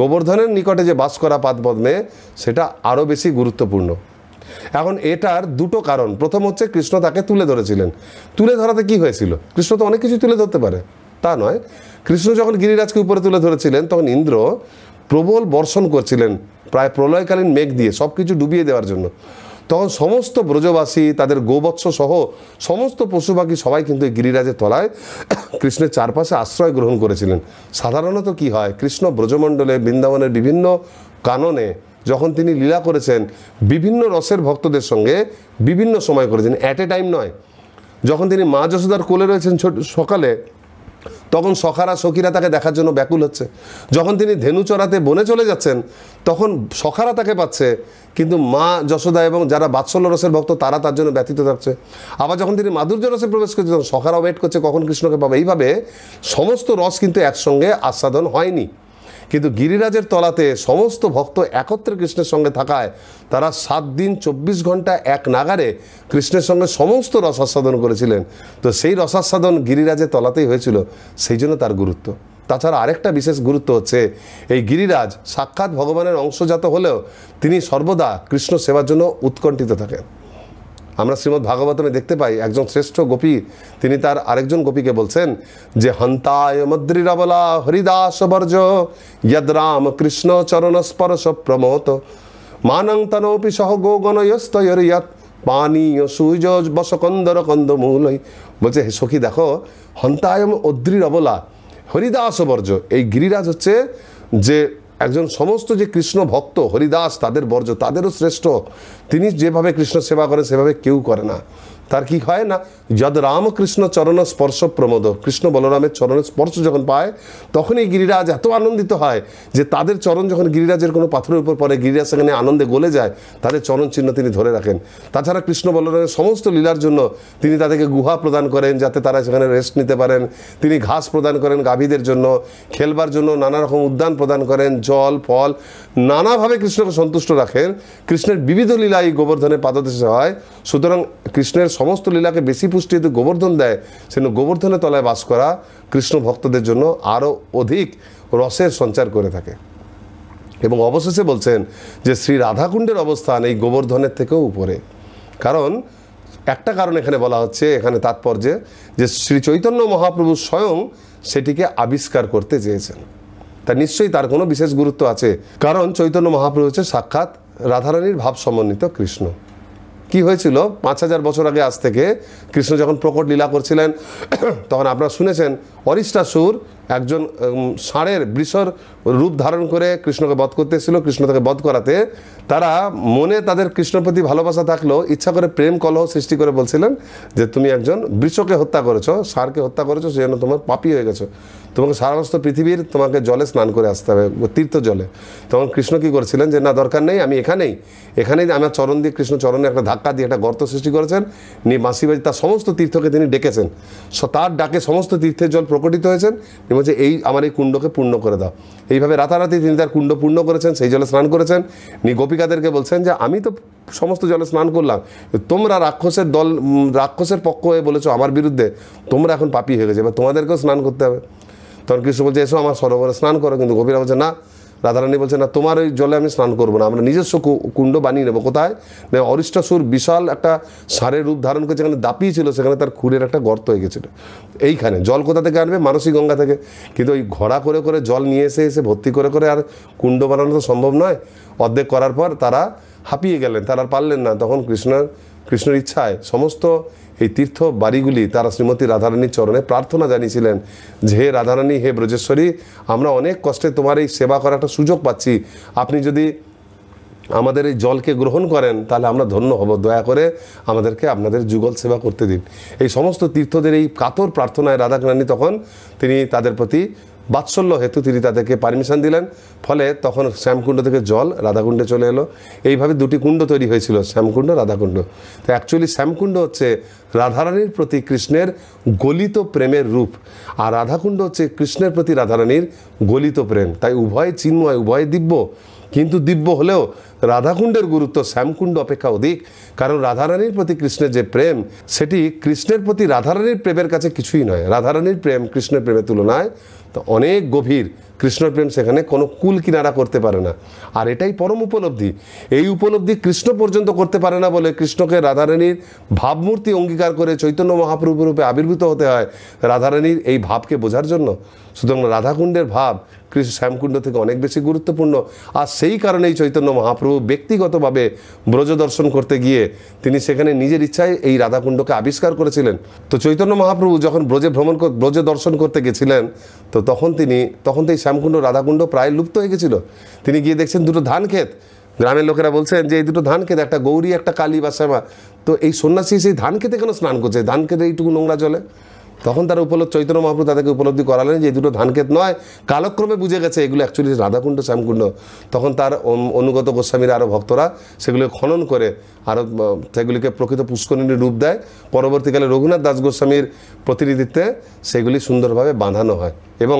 গোবর্ধনের নিকটে যে বাস করা পাদপদ্মে সেটা আরও বেশি গুরুত্বপূর্ণ এখন এটার দুটো কারণ প্রথম হচ্ছে কৃষ্ণ তাকে তুলে ধরেছিলেন তুলে ধরাতে কি হয়েছিল কৃষ্ণ তো অনেক কিছু তুলে ধরতে পারে তা নয় কৃষ্ণ যখন গিরিরাজকে উপরে তুলে ধরেছিলেন তখন ইন্দ্র প্রবল বর্ষণ করছিলেন প্রায় প্রলয়কালীন মেঘ দিয়ে সব কিছু ডুবিয়ে দেওয়ার জন্য তখন সমস্ত ব্রজবাসী তাদের গোবৎস সহ সমস্ত পশু পাখি সবাই কিন্তু এই গিরিরাজের তলায় কৃষ্ণের চারপাশে আশ্রয় গ্রহণ করেছিলেন সাধারণত কি হয় কৃষ্ণ ব্রজমণ্ডলে বৃন্দাবনের বিভিন্ন কাননে যখন তিনি লীলা করেছেন বিভিন্ন রসের ভক্তদের সঙ্গে বিভিন্ন সময় করেছেন অ্যাট এ টাইম নয় যখন তিনি মা যশোদার কোলে রয়েছেন ছোট সকালে তখন সখারা সখীরা তাকে দেখার জন্য ব্যাকুল হচ্ছে যখন তিনি ধেনু চড়াতে বনে চলে যাচ্ছেন তখন সখারা তাকে পাচ্ছে কিন্তু মা যশোদা এবং যারা বাৎসল্য রসের ভক্ত তারা তার জন্য ব্যতীত থাকছে আবার যখন তিনি মাধুর্য রসে প্রবেশ করছে তখন সখারা ওয়েট করছে কখন কৃষ্ণকে পাবে এইভাবে সমস্ত রস কিন্তু একসঙ্গে আস্বাদন হয়নি কিন্তু গিরিরাজের তলাতে সমস্ত ভক্ত একত্রে কৃষ্ণের সঙ্গে থাকায় তারা সাত দিন চব্বিশ ঘন্টা এক নাগারে কৃষ্ণের সঙ্গে সমস্ত রসাস্বাদন করেছিলেন তো সেই রসাস্বাদন গিরিরাজের তলাতেই হয়েছিল সেই জন্য তার গুরুত্ব তাছাড়া আরেকটা বিশেষ গুরুত্ব হচ্ছে এই গিরিরাজ সাক্ষাৎ ভগবানের অংশজাত হলেও তিনি সর্বদা কৃষ্ণ সেবার জন্য উৎকণ্ঠিত থাকেন আমরা শ্রীমদ্ ভাগবতমে দেখতে পাই একজন শ্রেষ্ঠ গোপী তিনি তার আরেকজন গোপীকে বলছেন যে হন্তায় মদ্রিরবলা হরিদাস বর্জ ইয়দরাম কৃষ্ণ চরণ স্পর্শ প্রমোত মানং তনোপি সহ গোগণয়স্তরিয়ত পানীয় সূর্য বসকন্দর কন্দমূলই বলছে হে সখী দেখো হন্তায়ম অদ্রির অবলা হরিদাস বর্জ এই গিরিরাজ হচ্ছে যে একজন সমস্ত যে কৃষ্ণ ভক্ত হরিদাস তাদের বর্জ্য তাদেরও শ্রেষ্ঠ তিনি যেভাবে কৃষ্ণ সেবা করেন সেভাবে কেউ করে না তার কি হয় না যদ রামকৃষ্ণ চরণ স্পর্শ প্রমোদ কৃষ্ণ বলরামের চরণের স্পর্শ যখন পায় তখন এই গিরিরাজ এত আনন্দিত হয় যে তাদের চরণ যখন গিরিরাজের কোনো পাথরের উপর পড়ে গিরিরাজ সেখানে আনন্দে গলে যায় তাদের চরণ চিহ্ন তিনি ধরে রাখেন তাছাড়া কৃষ্ণ বলরামের সমস্ত লীলার জন্য তিনি তাদেরকে গুহা প্রদান করেন যাতে তারা সেখানে রেস্ট নিতে পারেন তিনি ঘাস প্রদান করেন গাভীদের জন্য খেলবার জন্য নানা রকম উদ্যান প্রদান করেন জল ফল নানাভাবে কৃষ্ণকে সন্তুষ্ট রাখেন কৃষ্ণের বিবিধ লীলা এই গোবর্ধনে পাদদেশে হয় সুতরাং কৃষ্ণের সমস্ত লীলাকে বেশি পুষ্টি যদি গোবর্ধন দেয় সেজন্য গোবর্ধনের তলায় বাস করা কৃষ্ণ ভক্তদের জন্য আরও অধিক রসের সঞ্চার করে থাকে এবং অবশেষে বলছেন যে শ্রী রাধাকুণ্ডের অবস্থান এই গোবর্ধনের থেকেও উপরে কারণ একটা কারণ এখানে বলা হচ্ছে এখানে তাৎপর্যে যে শ্রী চৈতন্য মহাপ্রভু স্বয়ং সেটিকে আবিষ্কার করতে চেয়েছেন তা নিশ্চয়ই তার কোনো বিশেষ গুরুত্ব আছে কারণ চৈতন্য মহাপ্রভু হচ্ছে সাক্ষাৎ রাধারানীর ভাব সমন্বিত কৃষ্ণ কি হয়েছিল পাঁচ হাজার বছর আগে আজ থেকে কৃষ্ণ যখন প্রকট লীলা করছিলেন তখন আপনারা শুনেছেন অরিষ্টাসুর একজন ষাঁড়ের বৃষর রূপ ধারণ করে কৃষ্ণকে বধ করতে কৃষ্ণ তাকে বধ করাতে তারা মনে তাদের কৃষ্ণ প্রতি ভালোবাসা থাকলেও ইচ্ছা করে প্রেম কলহ সৃষ্টি করে বলছিলেন যে তুমি একজন বৃষকে হত্যা করেছ ষাঁড়কে হত্যা করেছো সেই জন্য তোমার পাপি হয়ে গেছো তোমাকে সারাস্ত পৃথিবীর তোমাকে জলে স্নান করে আসতে হবে তীর্থ জলে তখন কৃষ্ণ কী করেছিলেন যে না দরকার নেই আমি এখানেই এখানেই আমার চরণ দিয়ে কৃষ্ণ চরণে একটা ধাক্কা দিয়ে একটা গর্ত সৃষ্টি করেছেন নিয়ে মাসিবাজি তার সমস্ত তীর্থকে তিনি ডেকেছেন তার ডাকে সমস্ত তীর্থের জল প্রকটিত হয়েছেন এবং বলছে এই আমার এই কুণ্ডকে পূর্ণ করে দাও এইভাবে রাতারাতি তিনি তার কুণ্ড পূর্ণ করেছেন সেই জলে স্নান করেছেন নি গোপিকাদেরকে বলছেন যে আমি তো সমস্ত জলে স্নান করলাম তোমরা রাক্ষসের দল রাক্ষসের পক্ষ হয়ে বলেছো আমার বিরুদ্ধে তোমরা এখন পাপি হয়ে গেছে এবার তোমাদেরকেও স্নান করতে হবে তখন কৃষ্ণ বলছে এসো আমার সরোবরে স্নান করো কিন্তু গোপীরা বলছে না রাধারানী বলছে না তোমার ওই জলে আমি স্নান করবো না আমরা নিজস্ব কুণ্ড বানিয়ে নেবো কোথায় না অরিষ্টাসুর বিশাল একটা সারের রূপ ধারণ করে যেখানে দাপিয়ে ছিল সেখানে তার খুঁড়ের একটা গর্ত হয়ে গেছিলো এইখানে জল কোথা থেকে আনবে মানসিক গঙ্গা থেকে কিন্তু ওই ঘোড়া করে করে জল নিয়ে এসে এসে ভর্তি করে করে আর কুণ্ড বানানো তো সম্ভব নয় অর্ধেক করার পর তারা হাঁপিয়ে গেলেন তারা আর পারলেন না তখন কৃষ্ণের কৃষ্ণের ইচ্ছায় সমস্ত এই তীর্থ বাড়িগুলি তারা শ্রীমতী রাধারানীর চরণে প্রার্থনা জানিয়েছিলেন যে হে রাধারানী হে ব্রজেশ্বরী আমরা অনেক কষ্টে তোমার এই সেবা করার একটা সুযোগ পাচ্ছি আপনি যদি আমাদের এই জলকে গ্রহণ করেন তাহলে আমরা ধন্য হব দয়া করে আমাদেরকে আপনাদের যুগল সেবা করতে দিন এই সমস্ত তীর্থদের এই কাতর প্রার্থনায় রাধাকরানী তখন তিনি তাদের প্রতি বাৎসল্য হেতু তিনি তাদেরকে পারমিশন দিলেন ফলে তখন শ্যামকুণ্ড থেকে জল রাধাকুণ্ডে চলে এলো এইভাবে দুটি কুণ্ড তৈরি হয়েছিল শ্যামকুণ্ড রাধাকুণ্ড তো অ্যাকচুয়ালি শ্যামকুণ্ড হচ্ছে রাধারানীর প্রতি কৃষ্ণের গলিত প্রেমের রূপ আর রাধাকুণ্ড হচ্ছে কৃষ্ণের প্রতি রাধারানীর গলিত প্রেম তাই উভয় চিন্ময় উভয় দিব্য কিন্তু দিব্য হলেও রাধাকুণ্ডের গুরুত্ব শ্যামকুণ্ড অপেক্ষা অধিক কারণ রাধারানীর প্রতি কৃষ্ণের যে প্রেম সেটি কৃষ্ণের প্রতি রাধারানীর প্রেমের কাছে কিছুই নয় রাধারানীর প্রেম কৃষ্ণের প্রেমের তুলনায় তো অনেক গভীর কৃষ্ণ প্রেম সেখানে কোনো কুল কিনারা করতে পারে না আর এটাই পরম উপলব্ধি এই উপলব্ধি কৃষ্ণ পর্যন্ত করতে পারে না বলে কৃষ্ণকে রাধারানীর ভাবমূর্তি অঙ্গীকার করে চৈতন্য মহাপ্রভু রূপে আবির্ভূত হতে হয় রাধারানীর এই ভাবকে বোঝার জন্য সুতরাং রাধাকুণ্ডের ভাব কৃষ্ণ শ্যামকুণ্ড থেকে অনেক বেশি গুরুত্বপূর্ণ আর সেই কারণেই চৈতন্য মহাপ্রভু ব্যক্তিগতভাবে ব্রজ দর্শন করতে গিয়ে তিনি সেখানে নিজের ইচ্ছায় এই রাধাকুণ্ডকে আবিষ্কার করেছিলেন তো চৈতন্য মহাপ্রভু যখন ব্রজে ভ্রমণ ব্রজে দর্শন করতে গেছিলেন তো তখন তিনি তখন তো এই শ্যামকুণ্ড রাধাকুণ্ড প্রায় লুপ্ত হয়ে গেছিলো তিনি গিয়ে দেখছেন দুটো ধান ক্ষেত গ্রামের লোকেরা বলছেন যে এই দুটো ধান খেতে একটা গৌরী একটা কালী বা শ্যামা তো এই সন্ন্যাসী সেই ধান খেতে কেন স্নান করছে ধান খেতে এইটুকু নোংরা জলে তখন তারা উপলব্ধ চৈতন্য মহাপ্রভু তাদেরকে উপলব্ধি করালেন যে দুটো দুটো ধানক্ষেত নয় কালক্রমে বুঝে গেছে এগুলো অ্যাকচুয়ালি রাধাকুণ্ড শ্যামকুণ্ড তখন তার অনুগত গোস্বামীর আরও ভক্তরা সেগুলো খনন করে আরও সেগুলিকে প্রকৃত পুষ্করিণী রূপ দেয় পরবর্তীকালে রঘুনাথ দাস গোস্বামীর প্রতিনিধিত্বে সেগুলি সুন্দরভাবে বাঁধানো হয় এবং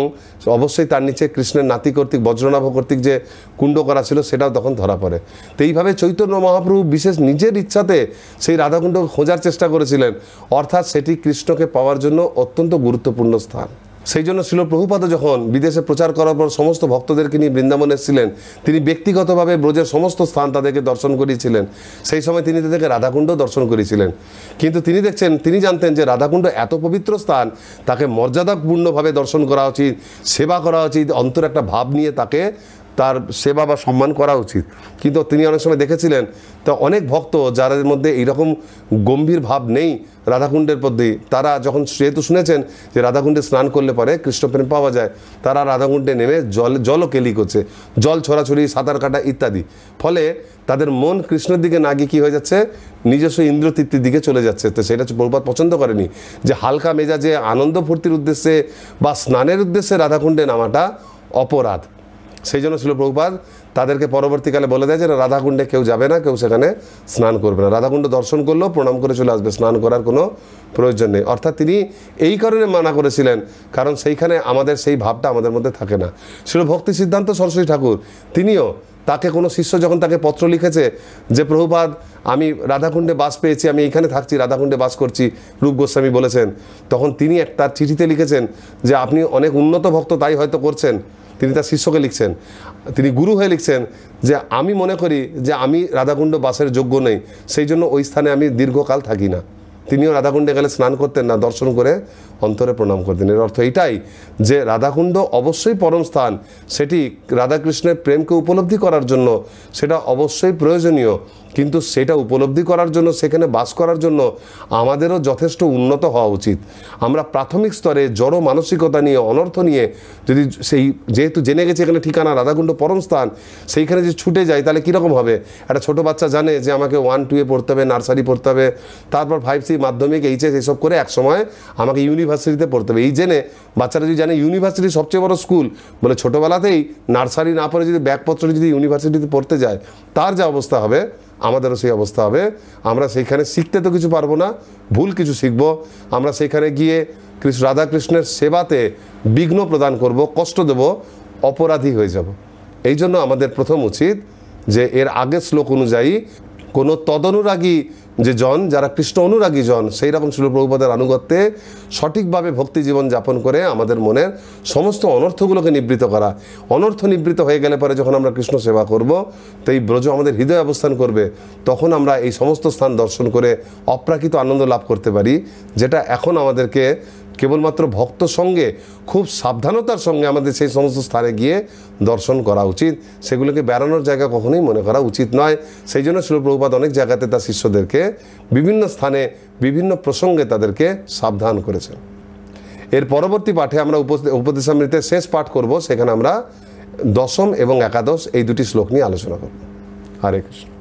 অবশ্যই তার নিচে কৃষ্ণের নাতি কর্তৃক বজ্রনাভ কর্তৃক যে কুণ্ড করা ছিল সেটাও তখন ধরা পড়ে তো এইভাবে চৈতন্য মহাপ্রভু বিশেষ নিজের ইচ্ছাতে সেই রাধাকুণ্ড খোঁজার চেষ্টা করেছিলেন অর্থাৎ সেটি কৃষ্ণকে পাওয়ার জন্য অত্যন্ত গুরুত্বপূর্ণ স্থান সেই জন্য শিল প্রভুপাদ যখন বিদেশে প্রচার করার পর সমস্ত ভক্তদেরকে নিয়ে বৃন্দাবনে এসেছিলেন তিনি ব্যক্তিগতভাবে ব্রজের সমস্ত স্থান তাদেরকে দর্শন করিয়েছিলেন সেই সময় তিনি তাদেরকে রাধাকুণ্ড দর্শন করেছিলেন কিন্তু তিনি দেখছেন তিনি জানতেন যে রাধাকুণ্ড এত পবিত্র স্থান তাকে মর্যাদাপূর্ণভাবে দর্শন করা উচিত সেবা করা উচিত অন্তর একটা ভাব নিয়ে তাকে তার সেবা বা সম্মান করা উচিত কিন্তু তিনি অনেক সময় দেখেছিলেন তা অনেক ভক্ত যাদের মধ্যে এইরকম গম্ভীর ভাব নেই রাধাকুণ্ডের প্রতি তারা যখন যেহেতু শুনেছেন যে রাধাকুণ্ডে স্নান করলে পরে কৃষ্ণপ্রেম পাওয়া যায় তারা রাধাকুণ্ডে নেমে জল জলও কেলি করছে জল ছড়াছড়ি সাঁতার কাটা ইত্যাদি ফলে তাদের মন কৃষ্ণের দিকে না গিয়ে কী হয়ে যাচ্ছে নিজস্ব ইন্দ্রতৃপ্তির দিকে চলে যাচ্ছে তো সেটা প্রভুপাত পছন্দ করেনি যে হালকা মেজাজে আনন্দ ফুর্তির উদ্দেশ্যে বা স্নানের উদ্দেশ্যে রাধাকুণ্ডে নামাটা অপরাধ সেই জন্য ছিল প্রভুপাদ তাদেরকে পরবর্তীকালে বলে দেয় যে রাধাকুণ্ডে কেউ যাবে না কেউ সেখানে স্নান করবে না রাধাকুণ্ড দর্শন করলেও প্রণাম করে চলে আসবে স্নান করার কোনো প্রয়োজন নেই অর্থাৎ তিনি এই কারণে মানা করেছিলেন কারণ সেইখানে আমাদের সেই ভাবটা আমাদের মধ্যে থাকে না ছিল ভক্তি সিদ্ধান্ত সরস্বতী ঠাকুর তিনিও তাকে কোনো শিষ্য যখন তাকে পত্র লিখেছে যে প্রভুপাদ আমি রাধাকুণ্ডে বাস পেয়েছি আমি এখানে থাকছি রাধাকুণ্ডে বাস করছি রূপ গোস্বামী বলেছেন তখন তিনি এক তার চিঠিতে লিখেছেন যে আপনি অনেক উন্নত ভক্ত তাই হয়তো করছেন তিনি তার শিষ্যকে লিখছেন তিনি গুরু হয়ে লিখছেন যে আমি মনে করি যে আমি রাধাকুণ্ড বাসের যোগ্য নেই সেই জন্য ওই স্থানে আমি দীর্ঘকাল থাকি না তিনিও রাধাকুণ্ডে গেলে স্নান করতেন না দর্শন করে অন্তরে প্রণাম করতেন এর অর্থ এটাই যে রাধাকুণ্ড অবশ্যই পরম স্থান সেটি রাধাকৃষ্ণের প্রেমকে উপলব্ধি করার জন্য সেটা অবশ্যই প্রয়োজনীয় কিন্তু সেটা উপলব্ধি করার জন্য সেখানে বাস করার জন্য আমাদেরও যথেষ্ট উন্নত হওয়া উচিত আমরা প্রাথমিক স্তরে জড় মানসিকতা নিয়ে অনর্থ নিয়ে যদি সেই যেহেতু জেনে গেছে এখানে ঠিকানা রাধাকুণ্ড পরমস্থান সেইখানে যদি ছুটে যাই তাহলে কীরকম হবে একটা ছোট বাচ্চা জানে যে আমাকে ওয়ান টুয়ে পড়তে হবে নার্সারি পড়তে হবে তারপর ফাইভ সি মাধ্যমিক এইচএস এইসব করে এক সময় আমাকে ইউনিভার্সিটিতে পড়তে হবে এই জেনে বাচ্চারা যদি জানে ইউনিভার্সিটি সবচেয়ে বড় স্কুল বলে ছোটোবেলাতেই নার্সারি না পড়ে যদি ব্যাগপত্র যদি ইউনিভার্সিটিতে পড়তে যায় তার যা অবস্থা হবে আমাদেরও সেই অবস্থা হবে আমরা সেইখানে শিখতে তো কিছু পারবো না ভুল কিছু শিখব আমরা সেইখানে গিয়ে কৃষ্ণ রাধাকৃষ্ণের সেবাতে বিঘ্ন প্রদান করব কষ্ট দেব অপরাধী হয়ে যাব এই জন্য আমাদের প্রথম উচিত যে এর আগের শ্লোক অনুযায়ী কোনো তদনুরাগী যে জন যারা কৃষ্ণ অনুরাগী জন সেই রকম শিলপ্রভুপাদের আনুগত্যে সঠিকভাবে ভক্তি জীবন যাপন করে আমাদের মনের সমস্ত অনর্থগুলোকে নিবৃত করা অনর্থ নিবৃত হয়ে গেলে পরে যখন আমরা কৃষ্ণ সেবা করব তো এই ব্রজ আমাদের হৃদয় অবস্থান করবে তখন আমরা এই সমস্ত স্থান দর্শন করে অপ্রাকৃত আনন্দ লাভ করতে পারি যেটা এখন আমাদেরকে কেবলমাত্র ভক্ত সঙ্গে খুব সাবধানতার সঙ্গে আমাদের সেই সমস্ত স্থানে গিয়ে দর্শন করা উচিত সেগুলোকে বেড়ানোর জায়গা কখনোই মনে করা উচিত নয় সেই জন্য শিলপ্রভুপাত অনেক জায়গাতে তার শিষ্যদেরকে বিভিন্ন স্থানে বিভিন্ন প্রসঙ্গে তাদেরকে সাবধান করেছেন এর পরবর্তী পাঠে আমরা উপদেশামৃতের শেষ পাঠ করব সেখানে আমরা দশম এবং একাদশ এই দুটি শ্লোক নিয়ে আলোচনা করব হরে কৃষ্ণ